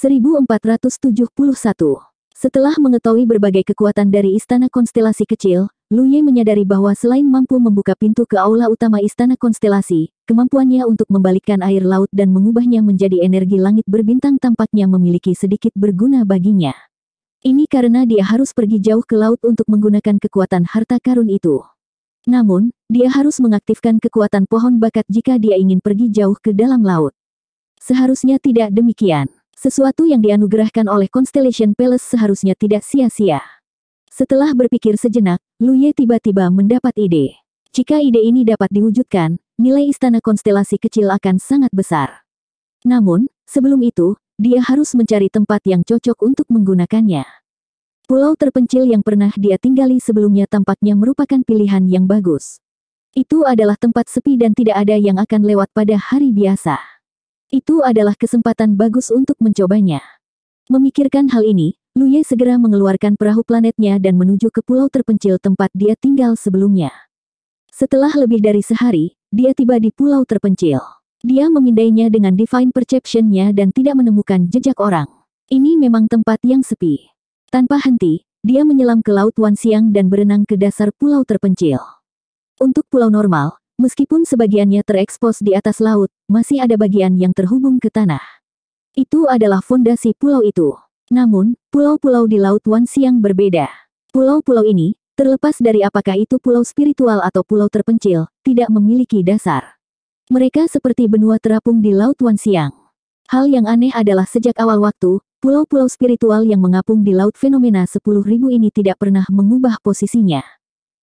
1471. Setelah mengetahui berbagai kekuatan dari Istana Konstelasi kecil, Lu Ye menyadari bahwa selain mampu membuka pintu ke aula utama Istana Konstelasi, kemampuannya untuk membalikkan air laut dan mengubahnya menjadi energi langit berbintang tampaknya memiliki sedikit berguna baginya. Ini karena dia harus pergi jauh ke laut untuk menggunakan kekuatan harta karun itu. Namun, dia harus mengaktifkan kekuatan pohon bakat jika dia ingin pergi jauh ke dalam laut. Seharusnya tidak demikian. Sesuatu yang dianugerahkan oleh Constellation Palace seharusnya tidak sia-sia. Setelah berpikir sejenak, Lu Ye tiba-tiba mendapat ide. Jika ide ini dapat diwujudkan, nilai istana konstelasi kecil akan sangat besar. Namun, sebelum itu, dia harus mencari tempat yang cocok untuk menggunakannya. Pulau terpencil yang pernah dia tinggali sebelumnya tampaknya merupakan pilihan yang bagus. Itu adalah tempat sepi dan tidak ada yang akan lewat pada hari biasa. Itu adalah kesempatan bagus untuk mencobanya. Memikirkan hal ini, Lu Ye segera mengeluarkan perahu planetnya dan menuju ke pulau terpencil tempat dia tinggal sebelumnya. Setelah lebih dari sehari, dia tiba di pulau terpencil. Dia memindainya dengan Divine Perception-nya dan tidak menemukan jejak orang. Ini memang tempat yang sepi. Tanpa henti, dia menyelam ke Laut Wan Siang dan berenang ke dasar pulau terpencil. Untuk pulau normal, Meskipun sebagiannya terekspos di atas laut, masih ada bagian yang terhubung ke tanah. Itu adalah fondasi pulau itu. Namun, pulau-pulau di Laut Wansi Siang berbeda. Pulau-pulau ini, terlepas dari apakah itu pulau spiritual atau pulau terpencil, tidak memiliki dasar. Mereka seperti benua terapung di Laut Wansiang. Hal yang aneh adalah sejak awal waktu, pulau-pulau spiritual yang mengapung di Laut Fenomena 10.000 ini tidak pernah mengubah posisinya.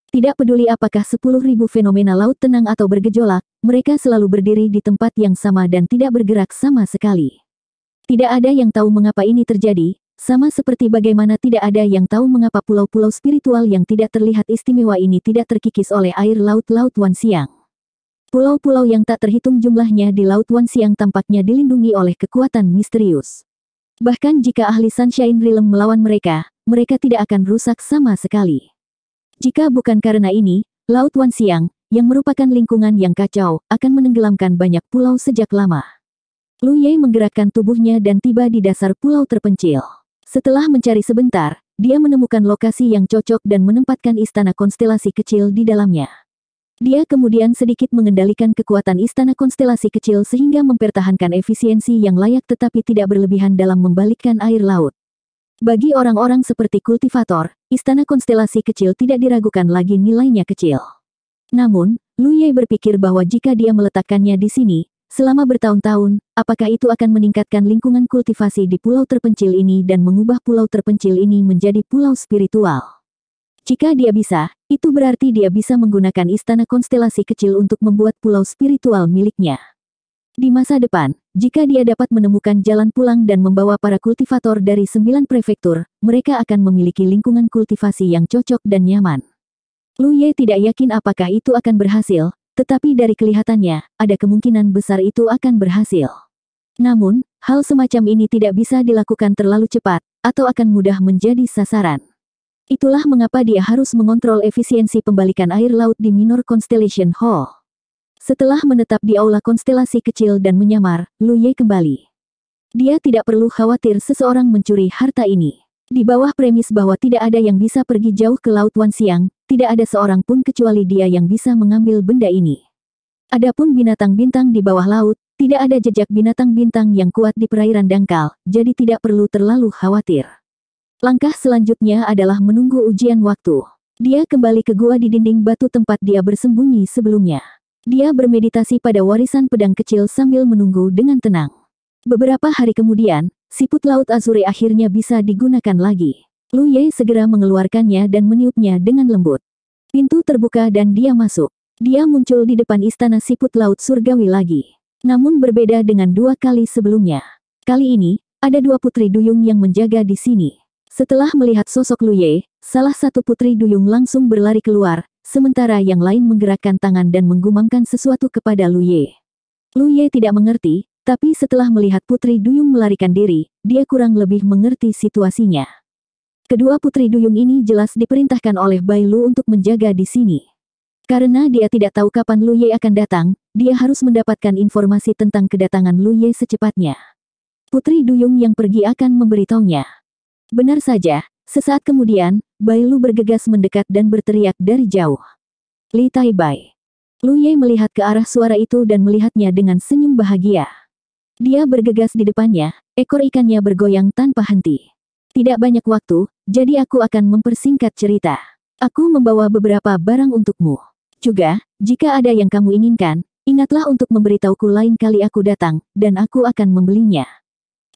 Tidak peduli apakah 10.000 fenomena laut tenang atau bergejolak, mereka selalu berdiri di tempat yang sama dan tidak bergerak sama sekali. Tidak ada yang tahu mengapa ini terjadi, sama seperti bagaimana tidak ada yang tahu mengapa pulau-pulau spiritual yang tidak terlihat istimewa ini tidak terkikis oleh air laut Laut Wan Siang. Pulau-pulau yang tak terhitung jumlahnya di Laut Wan Siang tampaknya dilindungi oleh kekuatan misterius. Bahkan jika ahli Sunshine Realm melawan mereka, mereka tidak akan rusak sama sekali. Jika bukan karena ini, Laut Wan Siang yang merupakan lingkungan yang kacau, akan menenggelamkan banyak pulau sejak lama. Lu Ye menggerakkan tubuhnya dan tiba di dasar pulau terpencil. Setelah mencari sebentar, dia menemukan lokasi yang cocok dan menempatkan istana konstelasi kecil di dalamnya. Dia kemudian sedikit mengendalikan kekuatan istana konstelasi kecil sehingga mempertahankan efisiensi yang layak tetapi tidak berlebihan dalam membalikkan air laut. Bagi orang-orang seperti kultivator, istana konstelasi kecil tidak diragukan lagi nilainya kecil. Namun, Ye berpikir bahwa jika dia meletakkannya di sini, selama bertahun-tahun, apakah itu akan meningkatkan lingkungan kultivasi di pulau terpencil ini dan mengubah pulau terpencil ini menjadi pulau spiritual? Jika dia bisa, itu berarti dia bisa menggunakan istana konstelasi kecil untuk membuat pulau spiritual miliknya. Di masa depan, jika dia dapat menemukan jalan pulang dan membawa para kultivator dari sembilan prefektur, mereka akan memiliki lingkungan kultivasi yang cocok dan nyaman. Lu Ye tidak yakin apakah itu akan berhasil, tetapi dari kelihatannya, ada kemungkinan besar itu akan berhasil. Namun, hal semacam ini tidak bisa dilakukan terlalu cepat, atau akan mudah menjadi sasaran. Itulah mengapa dia harus mengontrol efisiensi pembalikan air laut di Minor Constellation Hall. Setelah menetap di aula konstelasi kecil dan menyamar, Lu Ye kembali. Dia tidak perlu khawatir seseorang mencuri harta ini. Di bawah premis bahwa tidak ada yang bisa pergi jauh ke Laut Wan Siang, tidak ada seorang pun kecuali dia yang bisa mengambil benda ini. Adapun binatang bintang di bawah laut, tidak ada jejak binatang bintang yang kuat di perairan dangkal, jadi tidak perlu terlalu khawatir. Langkah selanjutnya adalah menunggu ujian waktu. Dia kembali ke gua di dinding batu tempat dia bersembunyi sebelumnya. Dia bermeditasi pada warisan pedang kecil sambil menunggu dengan tenang. Beberapa hari kemudian, siput laut Azure akhirnya bisa digunakan lagi. Lu Ye segera mengeluarkannya dan meniupnya dengan lembut. Pintu terbuka dan dia masuk. Dia muncul di depan istana siput laut surgawi lagi. Namun berbeda dengan dua kali sebelumnya. Kali ini, ada dua putri duyung yang menjaga di sini. Setelah melihat sosok Lu Ye, salah satu putri duyung langsung berlari keluar, sementara yang lain menggerakkan tangan dan menggumamkan sesuatu kepada Lu Ye. Lu Ye tidak mengerti, tapi setelah melihat Putri Duyung melarikan diri, dia kurang lebih mengerti situasinya. Kedua Putri Duyung ini jelas diperintahkan oleh Bai Lu untuk menjaga di sini. Karena dia tidak tahu kapan Lu Ye akan datang, dia harus mendapatkan informasi tentang kedatangan Lu Ye secepatnya. Putri Duyung yang pergi akan memberitahunya. Benar saja, Sesaat kemudian, Bai Lu bergegas mendekat dan berteriak dari jauh. Li Tai Bai. Lu Ye melihat ke arah suara itu dan melihatnya dengan senyum bahagia. Dia bergegas di depannya, ekor ikannya bergoyang tanpa henti. Tidak banyak waktu, jadi aku akan mempersingkat cerita. Aku membawa beberapa barang untukmu. Juga, jika ada yang kamu inginkan, ingatlah untuk memberitahuku lain kali aku datang, dan aku akan membelinya.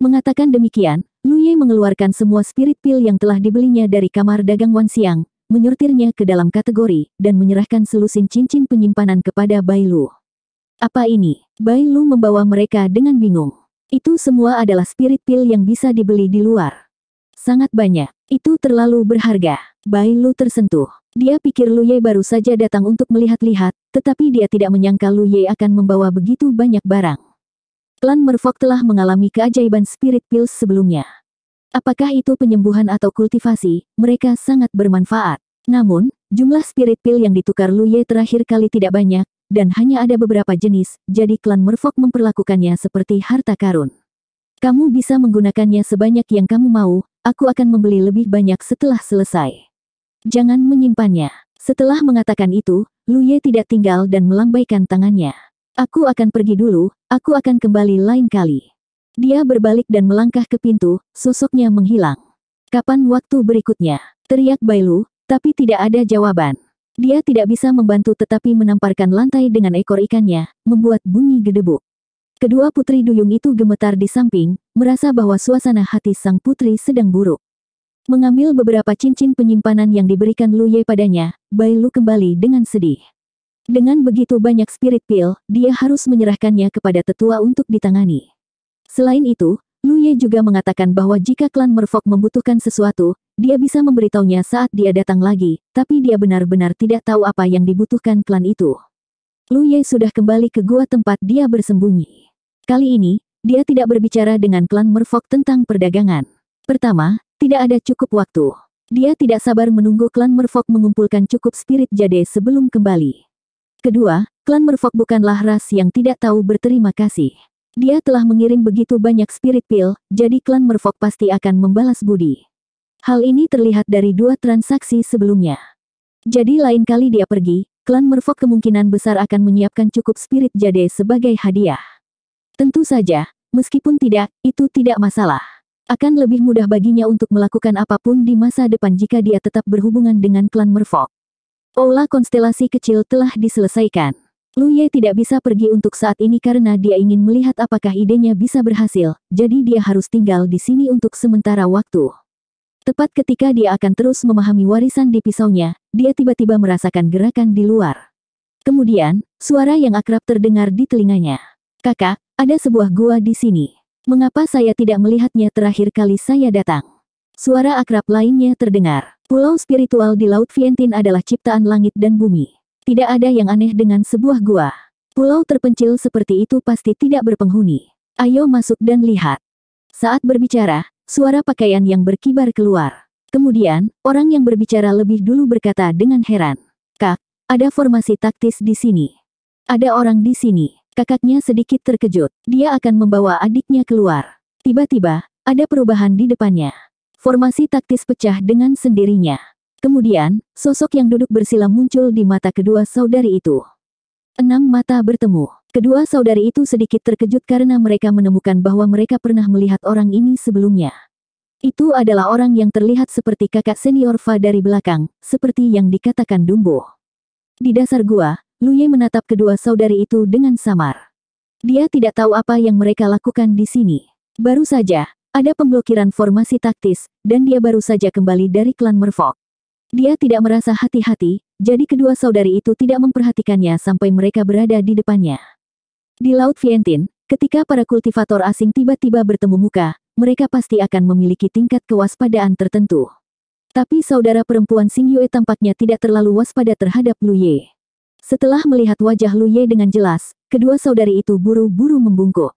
Mengatakan demikian, Luye mengeluarkan semua spirit pil yang telah dibelinya dari kamar dagang Wan Siang, menyurtirnya ke dalam kategori, dan menyerahkan selusin cincin penyimpanan kepada Bai Lu. Apa ini? Bai Lu membawa mereka dengan bingung. Itu semua adalah spirit pil yang bisa dibeli di luar. Sangat banyak. Itu terlalu berharga. Bai Lu tersentuh. Dia pikir Lu Ye baru saja datang untuk melihat-lihat, tetapi dia tidak menyangka Lu Ye akan membawa begitu banyak barang. Klan Merfok telah mengalami keajaiban spirit pills sebelumnya. Apakah itu penyembuhan atau kultivasi, mereka sangat bermanfaat. Namun, jumlah spirit pill yang ditukar Luye terakhir kali tidak banyak, dan hanya ada beberapa jenis, jadi klan Merfok memperlakukannya seperti harta karun. Kamu bisa menggunakannya sebanyak yang kamu mau, aku akan membeli lebih banyak setelah selesai. Jangan menyimpannya. Setelah mengatakan itu, Luye tidak tinggal dan melambaikan tangannya. Aku akan pergi dulu, aku akan kembali lain kali. Dia berbalik dan melangkah ke pintu, sosoknya menghilang. Kapan waktu berikutnya? Teriak Bailu, tapi tidak ada jawaban. Dia tidak bisa membantu tetapi menamparkan lantai dengan ekor ikannya, membuat bunyi gedebuk. Kedua putri duyung itu gemetar di samping, merasa bahwa suasana hati sang putri sedang buruk. Mengambil beberapa cincin penyimpanan yang diberikan Luye padanya, Bailu kembali dengan sedih. Dengan begitu banyak spirit pill, dia harus menyerahkannya kepada tetua untuk ditangani. Selain itu, Lu Ye juga mengatakan bahwa jika klan Merfok membutuhkan sesuatu, dia bisa memberitahunya saat dia datang lagi, tapi dia benar-benar tidak tahu apa yang dibutuhkan klan itu. Lu Ye sudah kembali ke gua tempat dia bersembunyi. Kali ini, dia tidak berbicara dengan klan Merfok tentang perdagangan. Pertama, tidak ada cukup waktu. Dia tidak sabar menunggu klan Merfok mengumpulkan cukup spirit jade sebelum kembali. Kedua, klan Merfok bukanlah ras yang tidak tahu berterima kasih. Dia telah mengirim begitu banyak spirit pill, jadi klan Merfok pasti akan membalas budi. Hal ini terlihat dari dua transaksi sebelumnya. Jadi lain kali dia pergi, klan Merfok kemungkinan besar akan menyiapkan cukup spirit jade sebagai hadiah. Tentu saja, meskipun tidak, itu tidak masalah. Akan lebih mudah baginya untuk melakukan apapun di masa depan jika dia tetap berhubungan dengan klan Merfok. Olah konstelasi kecil telah diselesaikan. Lu Ye tidak bisa pergi untuk saat ini karena dia ingin melihat apakah idenya bisa berhasil, jadi dia harus tinggal di sini untuk sementara waktu. Tepat ketika dia akan terus memahami warisan di pisaunya, dia tiba-tiba merasakan gerakan di luar. Kemudian, suara yang akrab terdengar di telinganya. Kakak, ada sebuah gua di sini. Mengapa saya tidak melihatnya terakhir kali saya datang? Suara akrab lainnya terdengar. Pulau spiritual di Laut Vientin adalah ciptaan langit dan bumi. Tidak ada yang aneh dengan sebuah gua. Pulau terpencil seperti itu pasti tidak berpenghuni. Ayo masuk dan lihat. Saat berbicara, suara pakaian yang berkibar keluar. Kemudian, orang yang berbicara lebih dulu berkata dengan heran. Kak, ada formasi taktis di sini. Ada orang di sini. Kakaknya sedikit terkejut. Dia akan membawa adiknya keluar. Tiba-tiba, ada perubahan di depannya formasi taktis pecah dengan sendirinya. Kemudian, sosok yang duduk bersila muncul di mata kedua saudari itu. Enam mata bertemu. Kedua saudari itu sedikit terkejut karena mereka menemukan bahwa mereka pernah melihat orang ini sebelumnya. Itu adalah orang yang terlihat seperti kakak senior Fa dari belakang, seperti yang dikatakan Dumbo. Di dasar gua, Luye menatap kedua saudari itu dengan samar. Dia tidak tahu apa yang mereka lakukan di sini. Baru saja, ada pemblokiran formasi taktis, dan dia baru saja kembali dari klan Merfolk. Dia tidak merasa hati-hati, jadi kedua saudari itu tidak memperhatikannya sampai mereka berada di depannya. Di Laut Vientin, ketika para kultivator asing tiba-tiba bertemu muka, mereka pasti akan memiliki tingkat kewaspadaan tertentu. Tapi saudara perempuan Sing Yue tampaknya tidak terlalu waspada terhadap Lu Ye. Setelah melihat wajah Lu Ye dengan jelas, kedua saudari itu buru-buru membungkuk.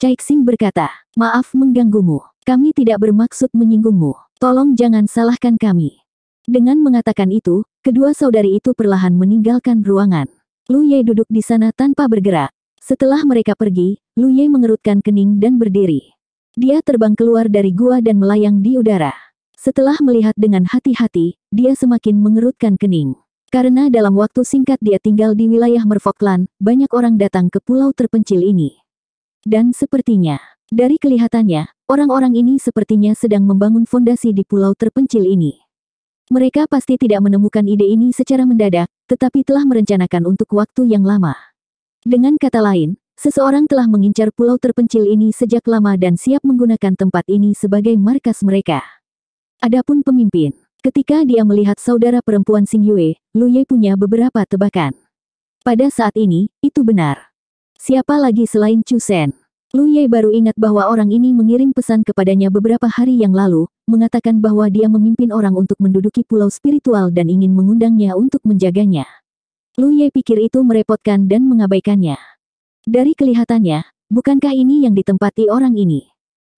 Caixing berkata, maaf mengganggumu. Kami tidak bermaksud menyinggungmu. Tolong jangan salahkan kami. Dengan mengatakan itu, kedua saudari itu perlahan meninggalkan ruangan. Lu Ye duduk di sana tanpa bergerak. Setelah mereka pergi, Lu Ye mengerutkan kening dan berdiri. Dia terbang keluar dari gua dan melayang di udara. Setelah melihat dengan hati-hati, dia semakin mengerutkan kening. Karena dalam waktu singkat dia tinggal di wilayah Merfokland, banyak orang datang ke pulau terpencil ini. Dan sepertinya, dari kelihatannya, orang-orang ini sepertinya sedang membangun fondasi di pulau terpencil ini. Mereka pasti tidak menemukan ide ini secara mendadak, tetapi telah merencanakan untuk waktu yang lama. Dengan kata lain, seseorang telah mengincar pulau terpencil ini sejak lama dan siap menggunakan tempat ini sebagai markas mereka. Adapun pemimpin, ketika dia melihat saudara perempuan Sing Yue, Lu Ye punya beberapa tebakan. Pada saat ini, itu benar. Siapa lagi selain Chu Sen? Lu Ye baru ingat bahwa orang ini mengirim pesan kepadanya beberapa hari yang lalu, mengatakan bahwa dia memimpin orang untuk menduduki pulau spiritual dan ingin mengundangnya untuk menjaganya. Lu Ye pikir itu merepotkan dan mengabaikannya. Dari kelihatannya, bukankah ini yang ditempati orang ini?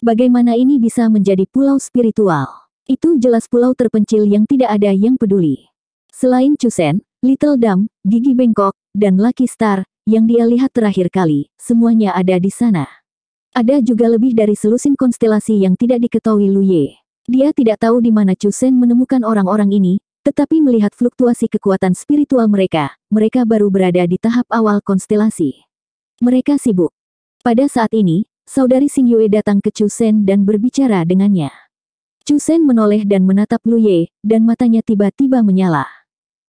Bagaimana ini bisa menjadi pulau spiritual? Itu jelas pulau terpencil yang tidak ada yang peduli. Selain Sen, Little Dam, Gigi Bengkok, dan Lucky Star, yang dia lihat terakhir kali, semuanya ada di sana. Ada juga lebih dari selusin konstelasi yang tidak diketahui Lu Ye. Dia tidak tahu di mana Chusen menemukan orang-orang ini, tetapi melihat fluktuasi kekuatan spiritual mereka, mereka baru berada di tahap awal konstelasi. Mereka sibuk. Pada saat ini, saudari Xing Yue datang ke Chusen dan berbicara dengannya. Chusen menoleh dan menatap Lu Ye, dan matanya tiba-tiba menyala.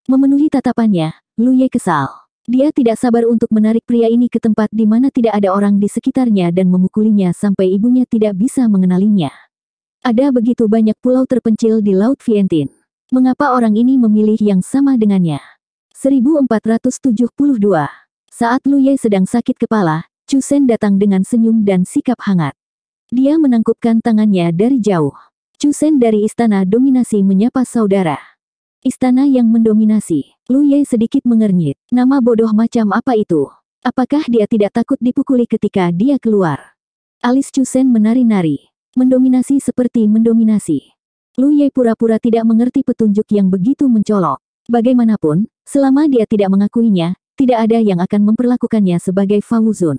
Memenuhi tatapannya, Lu Ye kesal. Dia tidak sabar untuk menarik pria ini ke tempat di mana tidak ada orang di sekitarnya dan memukulinya sampai ibunya tidak bisa mengenalinya. Ada begitu banyak pulau terpencil di Laut Vientin. Mengapa orang ini memilih yang sama dengannya? 1472 Saat Lu Luye sedang sakit kepala, Chusen datang dengan senyum dan sikap hangat. Dia menangkupkan tangannya dari jauh. Chusen dari istana dominasi menyapa saudara. Istana yang mendominasi. Lu Ye sedikit mengernyit. Nama bodoh macam apa itu? Apakah dia tidak takut dipukuli ketika dia keluar? Alis Chusen menari-nari. Mendominasi seperti mendominasi. Lu Ye pura-pura tidak mengerti petunjuk yang begitu mencolok. Bagaimanapun, selama dia tidak mengakuinya, tidak ada yang akan memperlakukannya sebagai Fauzun.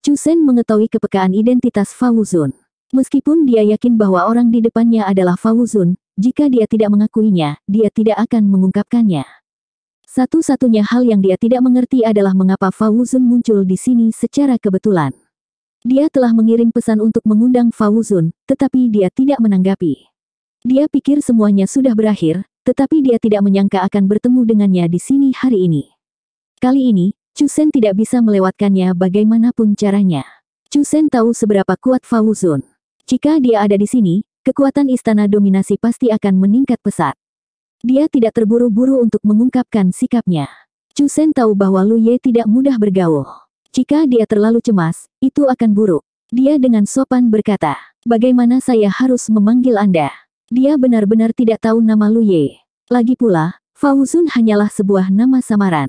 Chusen mengetahui kepekaan identitas Fauzun. Meskipun dia yakin bahwa orang di depannya adalah Fauzun, jika dia tidak mengakuinya, dia tidak akan mengungkapkannya. Satu-satunya hal yang dia tidak mengerti adalah mengapa Fauzun muncul di sini secara kebetulan. Dia telah mengirim pesan untuk mengundang Fauzun, tetapi dia tidak menanggapi. Dia pikir semuanya sudah berakhir, tetapi dia tidak menyangka akan bertemu dengannya di sini hari ini. Kali ini, Chusen tidak bisa melewatkannya bagaimanapun caranya. Chusen tahu seberapa kuat Fauzun. Jika dia ada di sini, kekuatan istana dominasi pasti akan meningkat pesat. Dia tidak terburu-buru untuk mengungkapkan sikapnya. Chu Sen tahu bahwa Lu Ye tidak mudah bergaul. Jika dia terlalu cemas, itu akan buruk. Dia dengan sopan berkata, bagaimana saya harus memanggil Anda? Dia benar-benar tidak tahu nama Lu Ye. Lagi pula, Fauzun hanyalah sebuah nama samaran.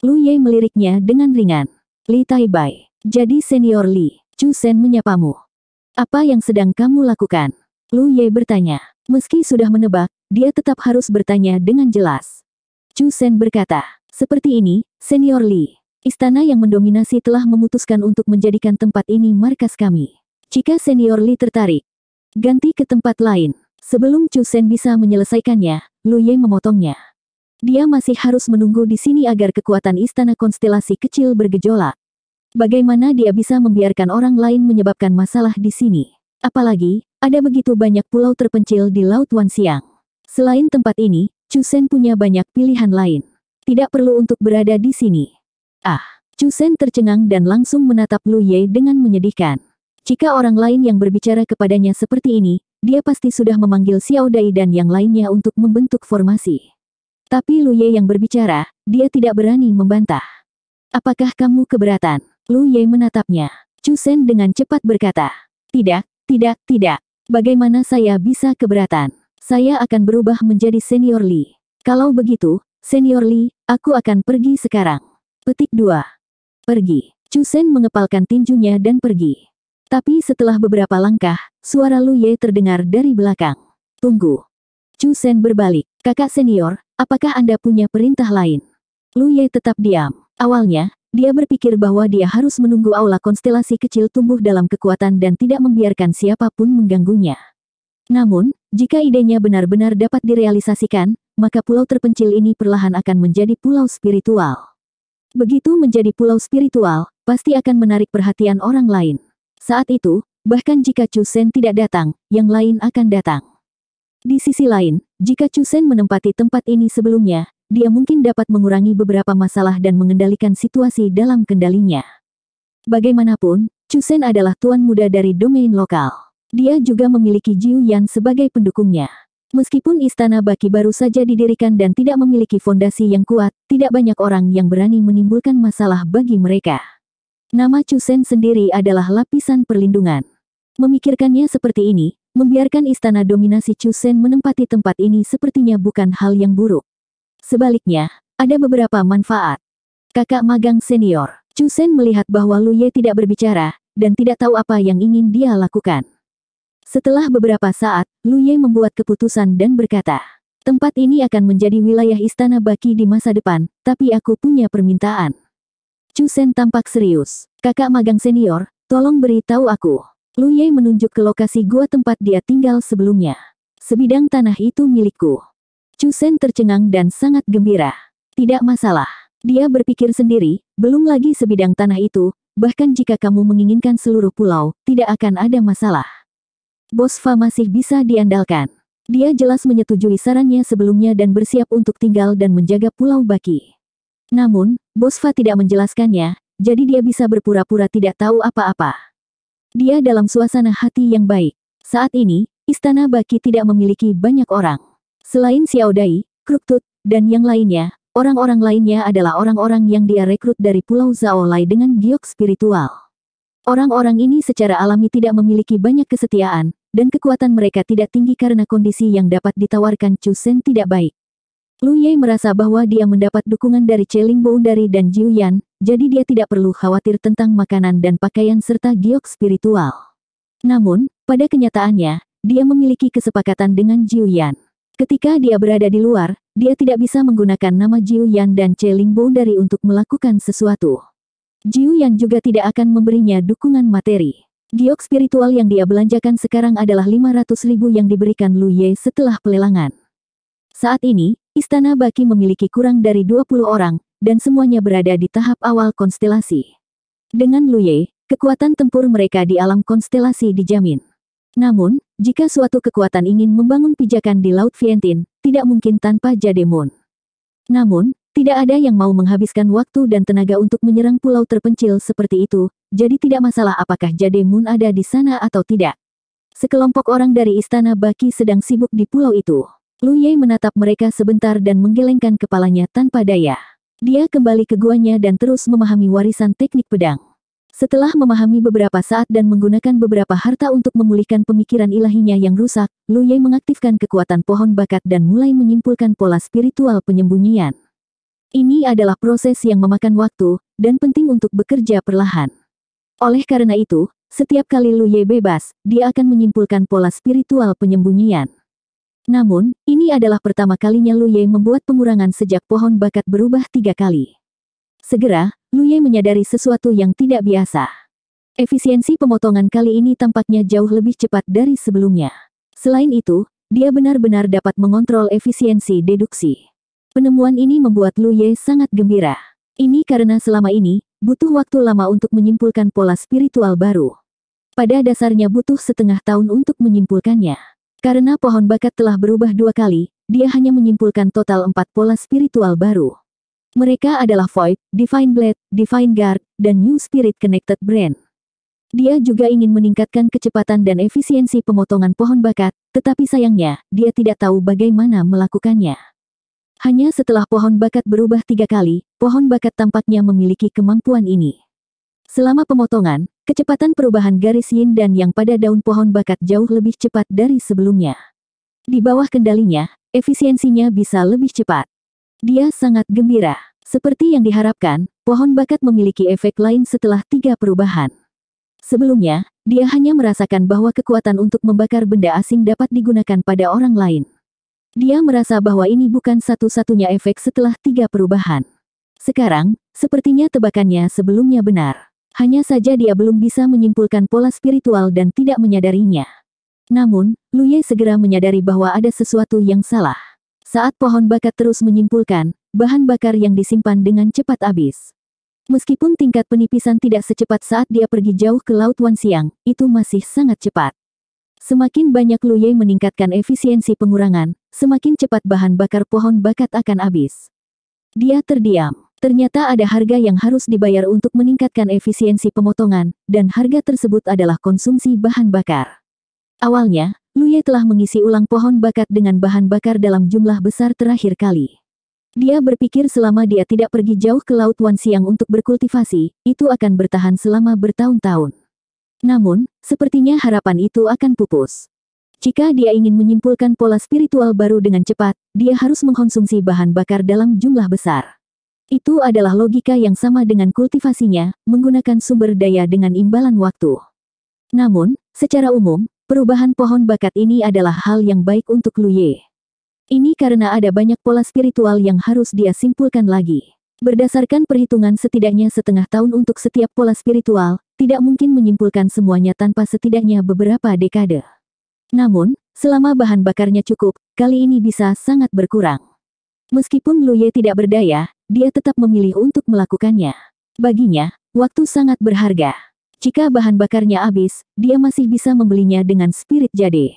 Lu Ye meliriknya dengan ringan. Li Tai Bai, jadi senior Li, Chu Sen menyapamu. Apa yang sedang kamu lakukan? Lu Ye bertanya. Meski sudah menebak, dia tetap harus bertanya dengan jelas. Chu Sen berkata, seperti ini, Senior Li. Istana yang mendominasi telah memutuskan untuk menjadikan tempat ini markas kami. Jika Senior Li tertarik, ganti ke tempat lain. Sebelum Chu Sen bisa menyelesaikannya, Lu Ye memotongnya. Dia masih harus menunggu di sini agar kekuatan istana konstelasi kecil bergejolak. Bagaimana dia bisa membiarkan orang lain menyebabkan masalah di sini? Apalagi, ada begitu banyak pulau terpencil di Laut Wansiang. Selain tempat ini, Chusen punya banyak pilihan lain. Tidak perlu untuk berada di sini. Ah, Chusen tercengang dan langsung menatap Lu Ye dengan menyedihkan. Jika orang lain yang berbicara kepadanya seperti ini, dia pasti sudah memanggil Xiao Dai dan yang lainnya untuk membentuk formasi. Tapi Lu Ye yang berbicara, dia tidak berani membantah. Apakah kamu keberatan? Lu Ye menatapnya. Chusen dengan cepat berkata, Tidak, tidak, tidak. Bagaimana saya bisa keberatan? Saya akan berubah menjadi senior Lee. Kalau begitu, senior Lee, aku akan pergi sekarang. Petik 2. Pergi. Sen mengepalkan tinjunya dan pergi. Tapi setelah beberapa langkah, suara Lu Ye terdengar dari belakang. Tunggu. Sen berbalik. Kakak senior, apakah Anda punya perintah lain? Lu Ye tetap diam. Awalnya, dia berpikir bahwa dia harus menunggu aula konstelasi kecil tumbuh dalam kekuatan dan tidak membiarkan siapapun mengganggunya. Namun, jika idenya benar-benar dapat direalisasikan, maka pulau terpencil ini perlahan akan menjadi pulau spiritual. Begitu menjadi pulau spiritual, pasti akan menarik perhatian orang lain. Saat itu, bahkan jika Sen tidak datang, yang lain akan datang. Di sisi lain, jika Sen menempati tempat ini sebelumnya, dia mungkin dapat mengurangi beberapa masalah dan mengendalikan situasi dalam kendalinya. Bagaimanapun, Chusen adalah tuan muda dari domain lokal. Dia juga memiliki Jiu Yan sebagai pendukungnya. Meskipun istana Baki baru saja didirikan dan tidak memiliki fondasi yang kuat, tidak banyak orang yang berani menimbulkan masalah bagi mereka. Nama Chusen sendiri adalah lapisan perlindungan. Memikirkannya seperti ini, membiarkan istana dominasi Chusen menempati tempat ini sepertinya bukan hal yang buruk. Sebaliknya, ada beberapa manfaat. Kakak magang senior, Chusen melihat bahwa Lu Ye tidak berbicara, dan tidak tahu apa yang ingin dia lakukan. Setelah beberapa saat, Lu Ye membuat keputusan dan berkata, tempat ini akan menjadi wilayah istana Baki di masa depan, tapi aku punya permintaan. Chusen tampak serius. Kakak magang senior, tolong beritahu aku. Lu Ye menunjuk ke lokasi gua tempat dia tinggal sebelumnya. Sebidang tanah itu milikku. Chu Sen tercengang dan sangat gembira. Tidak masalah. Dia berpikir sendiri, belum lagi sebidang tanah itu, bahkan jika kamu menginginkan seluruh pulau, tidak akan ada masalah. Fa masih bisa diandalkan. Dia jelas menyetujui sarannya sebelumnya dan bersiap untuk tinggal dan menjaga pulau Baki. Namun, Fa tidak menjelaskannya, jadi dia bisa berpura-pura tidak tahu apa-apa. Dia dalam suasana hati yang baik. Saat ini, Istana Baki tidak memiliki banyak orang. Selain Xiao Dai, Tut, dan yang lainnya, orang-orang lainnya adalah orang-orang yang dia rekrut dari Pulau Zaolai dengan giok spiritual. Orang-orang ini secara alami tidak memiliki banyak kesetiaan, dan kekuatan mereka tidak tinggi karena kondisi yang dapat ditawarkan Chusen tidak baik. Lu Ye merasa bahwa dia mendapat dukungan dari Celing Boundari dan Jiu Yan, jadi dia tidak perlu khawatir tentang makanan dan pakaian serta giok spiritual. Namun, pada kenyataannya, dia memiliki kesepakatan dengan Jiu Yan. Ketika dia berada di luar, dia tidak bisa menggunakan nama Jiu Yan dan Che Lingbong dari untuk melakukan sesuatu. Jiu Yan juga tidak akan memberinya dukungan materi. Giok spiritual yang dia belanjakan sekarang adalah 500 ribu yang diberikan Lu Ye setelah pelelangan. Saat ini, Istana Baki memiliki kurang dari 20 orang, dan semuanya berada di tahap awal konstelasi. Dengan Lu Ye, kekuatan tempur mereka di alam konstelasi dijamin. Namun, jika suatu kekuatan ingin membangun pijakan di Laut Vientin, tidak mungkin tanpa Jade Moon. Namun, tidak ada yang mau menghabiskan waktu dan tenaga untuk menyerang pulau terpencil seperti itu, jadi tidak masalah apakah Jade Moon ada di sana atau tidak. Sekelompok orang dari istana Baki sedang sibuk di pulau itu. Lu Ye menatap mereka sebentar dan menggelengkan kepalanya tanpa daya. Dia kembali ke guanya dan terus memahami warisan teknik pedang. Setelah memahami beberapa saat dan menggunakan beberapa harta untuk memulihkan pemikiran ilahinya yang rusak, Lu Ye mengaktifkan kekuatan pohon bakat dan mulai menyimpulkan pola spiritual penyembunyian. Ini adalah proses yang memakan waktu, dan penting untuk bekerja perlahan. Oleh karena itu, setiap kali Lu Ye bebas, dia akan menyimpulkan pola spiritual penyembunyian. Namun, ini adalah pertama kalinya Lu Ye membuat pengurangan sejak pohon bakat berubah tiga kali. Segera, Luye menyadari sesuatu yang tidak biasa. Efisiensi pemotongan kali ini tampaknya jauh lebih cepat dari sebelumnya. Selain itu, dia benar-benar dapat mengontrol efisiensi deduksi. Penemuan ini membuat Luye sangat gembira. Ini karena selama ini, butuh waktu lama untuk menyimpulkan pola spiritual baru. Pada dasarnya butuh setengah tahun untuk menyimpulkannya. Karena pohon bakat telah berubah dua kali, dia hanya menyimpulkan total empat pola spiritual baru. Mereka adalah Void, Divine Blade, Divine Guard, dan New Spirit Connected Brand. Dia juga ingin meningkatkan kecepatan dan efisiensi pemotongan pohon bakat, tetapi sayangnya, dia tidak tahu bagaimana melakukannya. Hanya setelah pohon bakat berubah tiga kali, pohon bakat tampaknya memiliki kemampuan ini. Selama pemotongan, kecepatan perubahan garis yin dan yang pada daun pohon bakat jauh lebih cepat dari sebelumnya. Di bawah kendalinya, efisiensinya bisa lebih cepat. Dia sangat gembira. Seperti yang diharapkan, pohon bakat memiliki efek lain setelah tiga perubahan. Sebelumnya, dia hanya merasakan bahwa kekuatan untuk membakar benda asing dapat digunakan pada orang lain. Dia merasa bahwa ini bukan satu-satunya efek setelah tiga perubahan. Sekarang, sepertinya tebakannya sebelumnya benar. Hanya saja dia belum bisa menyimpulkan pola spiritual dan tidak menyadarinya. Namun, Luye segera menyadari bahwa ada sesuatu yang salah. Saat pohon bakat terus menyimpulkan, bahan bakar yang disimpan dengan cepat habis. Meskipun tingkat penipisan tidak secepat saat dia pergi jauh ke Laut siang, itu masih sangat cepat. Semakin banyak Lu Ye meningkatkan efisiensi pengurangan, semakin cepat bahan bakar pohon bakat akan habis. Dia terdiam. Ternyata ada harga yang harus dibayar untuk meningkatkan efisiensi pemotongan, dan harga tersebut adalah konsumsi bahan bakar. Awalnya, Luye telah mengisi ulang pohon bakat dengan bahan bakar dalam jumlah besar terakhir kali. Dia berpikir selama dia tidak pergi jauh ke Laut Wan Siang untuk berkultivasi, itu akan bertahan selama bertahun-tahun. Namun, sepertinya harapan itu akan pupus. Jika dia ingin menyimpulkan pola spiritual baru dengan cepat, dia harus mengkonsumsi bahan bakar dalam jumlah besar. Itu adalah logika yang sama dengan kultivasinya, menggunakan sumber daya dengan imbalan waktu. Namun, secara umum, Perubahan pohon bakat ini adalah hal yang baik untuk Lu Ye. Ini karena ada banyak pola spiritual yang harus dia simpulkan lagi. Berdasarkan perhitungan setidaknya setengah tahun untuk setiap pola spiritual, tidak mungkin menyimpulkan semuanya tanpa setidaknya beberapa dekade. Namun, selama bahan bakarnya cukup, kali ini bisa sangat berkurang. Meskipun Lu Ye tidak berdaya, dia tetap memilih untuk melakukannya. Baginya, waktu sangat berharga. Jika bahan bakarnya habis, dia masih bisa membelinya dengan spirit jade.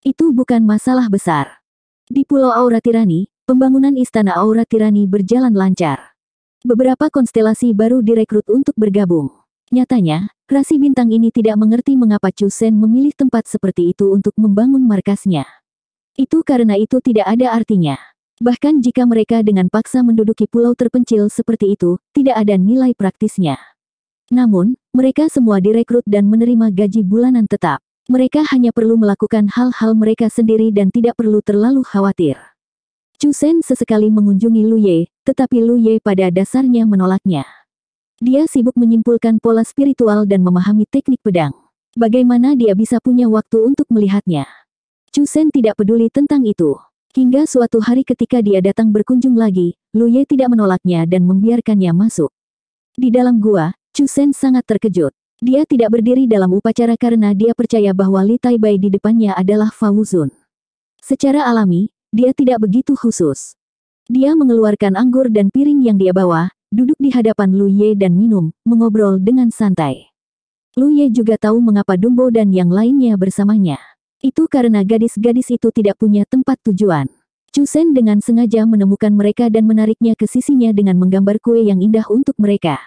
Itu bukan masalah besar. Di Pulau Aura Tirani, pembangunan Istana Aura Tirani berjalan lancar. Beberapa konstelasi baru direkrut untuk bergabung. Nyatanya, rasi bintang ini tidak mengerti mengapa Sen memilih tempat seperti itu untuk membangun markasnya. Itu karena itu tidak ada artinya. Bahkan jika mereka dengan paksa menduduki pulau terpencil seperti itu, tidak ada nilai praktisnya. Namun, mereka semua direkrut dan menerima gaji bulanan tetap. Mereka hanya perlu melakukan hal-hal mereka sendiri dan tidak perlu terlalu khawatir. Sen sesekali mengunjungi Lu Ye, tetapi Lu Ye pada dasarnya menolaknya. Dia sibuk menyimpulkan pola spiritual dan memahami teknik pedang. Bagaimana dia bisa punya waktu untuk melihatnya? Sen tidak peduli tentang itu. Hingga suatu hari ketika dia datang berkunjung lagi, Lu Ye tidak menolaknya dan membiarkannya masuk. Di dalam gua, Chu Sen sangat terkejut. Dia tidak berdiri dalam upacara karena dia percaya bahwa Li Tai Bai di depannya adalah Fa Wuzun. Secara alami, dia tidak begitu khusus. Dia mengeluarkan anggur dan piring yang dia bawa, duduk di hadapan Lu Ye dan minum, mengobrol dengan santai. Lu Ye juga tahu mengapa Dumbo dan yang lainnya bersamanya. Itu karena gadis-gadis itu tidak punya tempat tujuan. Chu Sen dengan sengaja menemukan mereka dan menariknya ke sisinya dengan menggambar kue yang indah untuk mereka.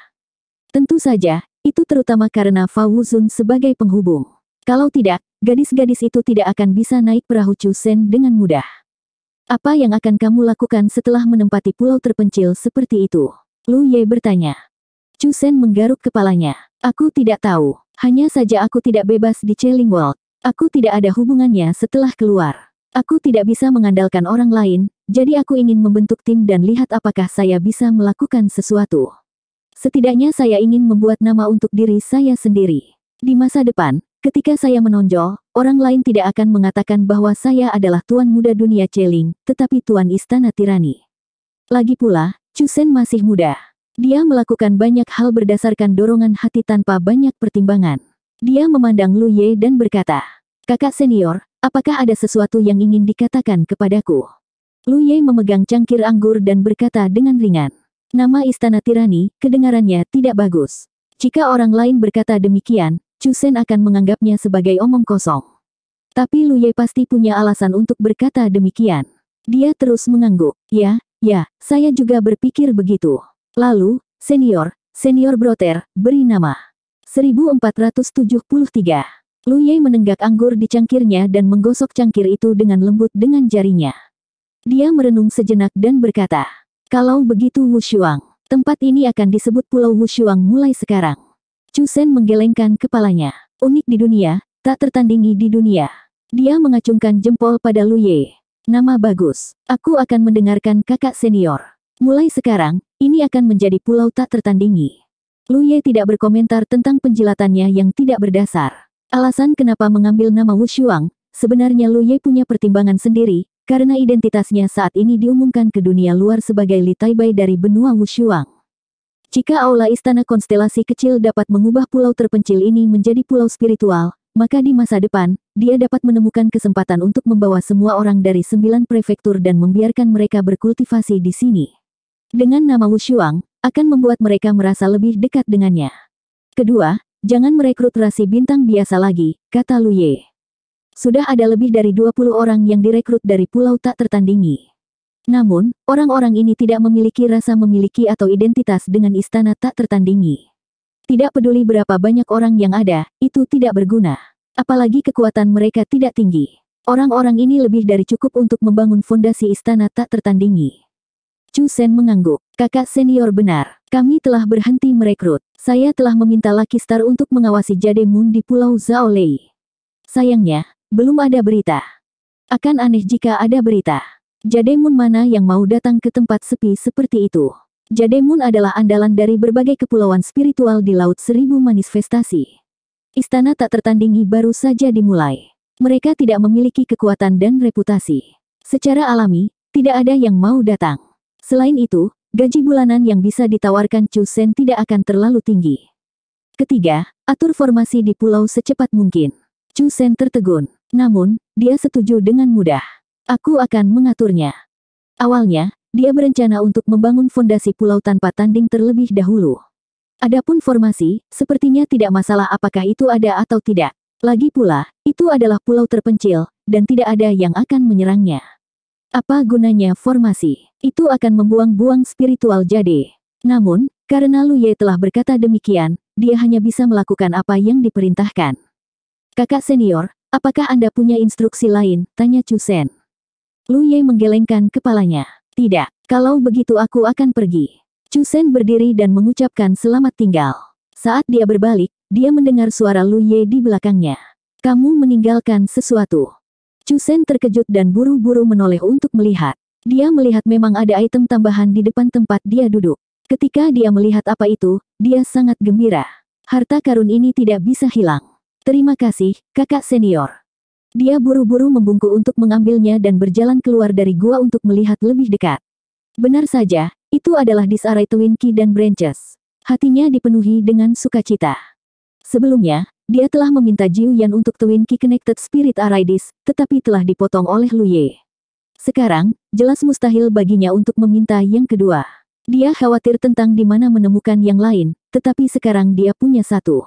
Tentu saja, itu terutama karena Fa Wuzun sebagai penghubung. Kalau tidak, gadis-gadis itu tidak akan bisa naik perahu Chusen dengan mudah. Apa yang akan kamu lakukan setelah menempati pulau terpencil seperti itu? Lu Ye bertanya. Chusen menggaruk kepalanya. Aku tidak tahu. Hanya saja aku tidak bebas di World Aku tidak ada hubungannya setelah keluar. Aku tidak bisa mengandalkan orang lain, jadi aku ingin membentuk tim dan lihat apakah saya bisa melakukan sesuatu. Setidaknya saya ingin membuat nama untuk diri saya sendiri. Di masa depan, ketika saya menonjol, orang lain tidak akan mengatakan bahwa saya adalah tuan muda dunia Celing, tetapi tuan istana tirani. Lagi pula, Chusen masih muda. Dia melakukan banyak hal berdasarkan dorongan hati tanpa banyak pertimbangan. Dia memandang Lu Ye dan berkata, Kakak senior, apakah ada sesuatu yang ingin dikatakan kepadaku? Lu Ye memegang cangkir anggur dan berkata dengan ringan, Nama istana tirani, kedengarannya tidak bagus. Jika orang lain berkata demikian, Chusen akan menganggapnya sebagai omong kosong. Tapi Lu Ye pasti punya alasan untuk berkata demikian. Dia terus mengangguk. Ya, ya, saya juga berpikir begitu. Lalu, senior, senior broter, beri nama. 1473. Ye menenggak anggur di cangkirnya dan menggosok cangkir itu dengan lembut dengan jarinya. Dia merenung sejenak dan berkata, kalau begitu Wushuang, tempat ini akan disebut Pulau Wushuang mulai sekarang. Chusen menggelengkan kepalanya. Unik di dunia, tak tertandingi di dunia. Dia mengacungkan jempol pada Lu Ye. Nama bagus. Aku akan mendengarkan kakak senior. Mulai sekarang, ini akan menjadi pulau tak tertandingi. Lu Ye tidak berkomentar tentang penjilatannya yang tidak berdasar. Alasan kenapa mengambil nama Wushuang, sebenarnya Lu Ye punya pertimbangan sendiri, karena identitasnya saat ini diumumkan ke dunia luar sebagai Li Taibai dari benua Wushuang. Jika aula istana konstelasi kecil dapat mengubah pulau terpencil ini menjadi pulau spiritual, maka di masa depan, dia dapat menemukan kesempatan untuk membawa semua orang dari sembilan prefektur dan membiarkan mereka berkultivasi di sini. Dengan nama Wushuang, akan membuat mereka merasa lebih dekat dengannya. Kedua, jangan merekrut rasi bintang biasa lagi, kata Lu Ye sudah ada lebih dari 20 orang yang direkrut dari pulau tak tertandingi. Namun, orang-orang ini tidak memiliki rasa memiliki atau identitas dengan istana tak tertandingi. Tidak peduli berapa banyak orang yang ada, itu tidak berguna. Apalagi kekuatan mereka tidak tinggi. Orang-orang ini lebih dari cukup untuk membangun fondasi istana tak tertandingi. Chu Sen mengangguk. Kakak senior benar. Kami telah berhenti merekrut. Saya telah meminta Lucky Star untuk mengawasi Jade Moon di Pulau Zaolei. Sayangnya, belum ada berita. Akan aneh jika ada berita. Jademun mana yang mau datang ke tempat sepi seperti itu? Jademun adalah andalan dari berbagai kepulauan spiritual di Laut Seribu Manifestasi. Istana tak tertandingi baru saja dimulai. Mereka tidak memiliki kekuatan dan reputasi. Secara alami, tidak ada yang mau datang. Selain itu, gaji bulanan yang bisa ditawarkan Sen tidak akan terlalu tinggi. Ketiga, atur formasi di pulau secepat mungkin. Chu Sen tertegun. Namun, dia setuju dengan mudah. Aku akan mengaturnya. Awalnya, dia berencana untuk membangun fondasi pulau tanpa tanding terlebih dahulu. Adapun formasi, sepertinya tidak masalah apakah itu ada atau tidak. Lagi pula, itu adalah pulau terpencil, dan tidak ada yang akan menyerangnya. Apa gunanya formasi? Itu akan membuang-buang spiritual jade. Namun, karena Lu Ye telah berkata demikian, dia hanya bisa melakukan apa yang diperintahkan. Kakak senior, apakah Anda punya instruksi lain? Tanya Chusen. Lu Ye menggelengkan kepalanya. Tidak, kalau begitu aku akan pergi. Chusen berdiri dan mengucapkan selamat tinggal. Saat dia berbalik, dia mendengar suara Lu Ye di belakangnya. Kamu meninggalkan sesuatu. Chusen terkejut dan buru-buru menoleh untuk melihat. Dia melihat memang ada item tambahan di depan tempat dia duduk. Ketika dia melihat apa itu, dia sangat gembira. Harta karun ini tidak bisa hilang. Terima kasih, kakak senior. Dia buru-buru membungku untuk mengambilnya dan berjalan keluar dari gua untuk melihat lebih dekat. Benar saja, itu adalah disarai Twin Key dan Branches. Hatinya dipenuhi dengan sukacita. Sebelumnya, dia telah meminta Jiu Yan untuk Twin Key Connected Spirit Aridis, tetapi telah dipotong oleh Ye. Sekarang, jelas mustahil baginya untuk meminta yang kedua. Dia khawatir tentang di mana menemukan yang lain, tetapi sekarang dia punya satu.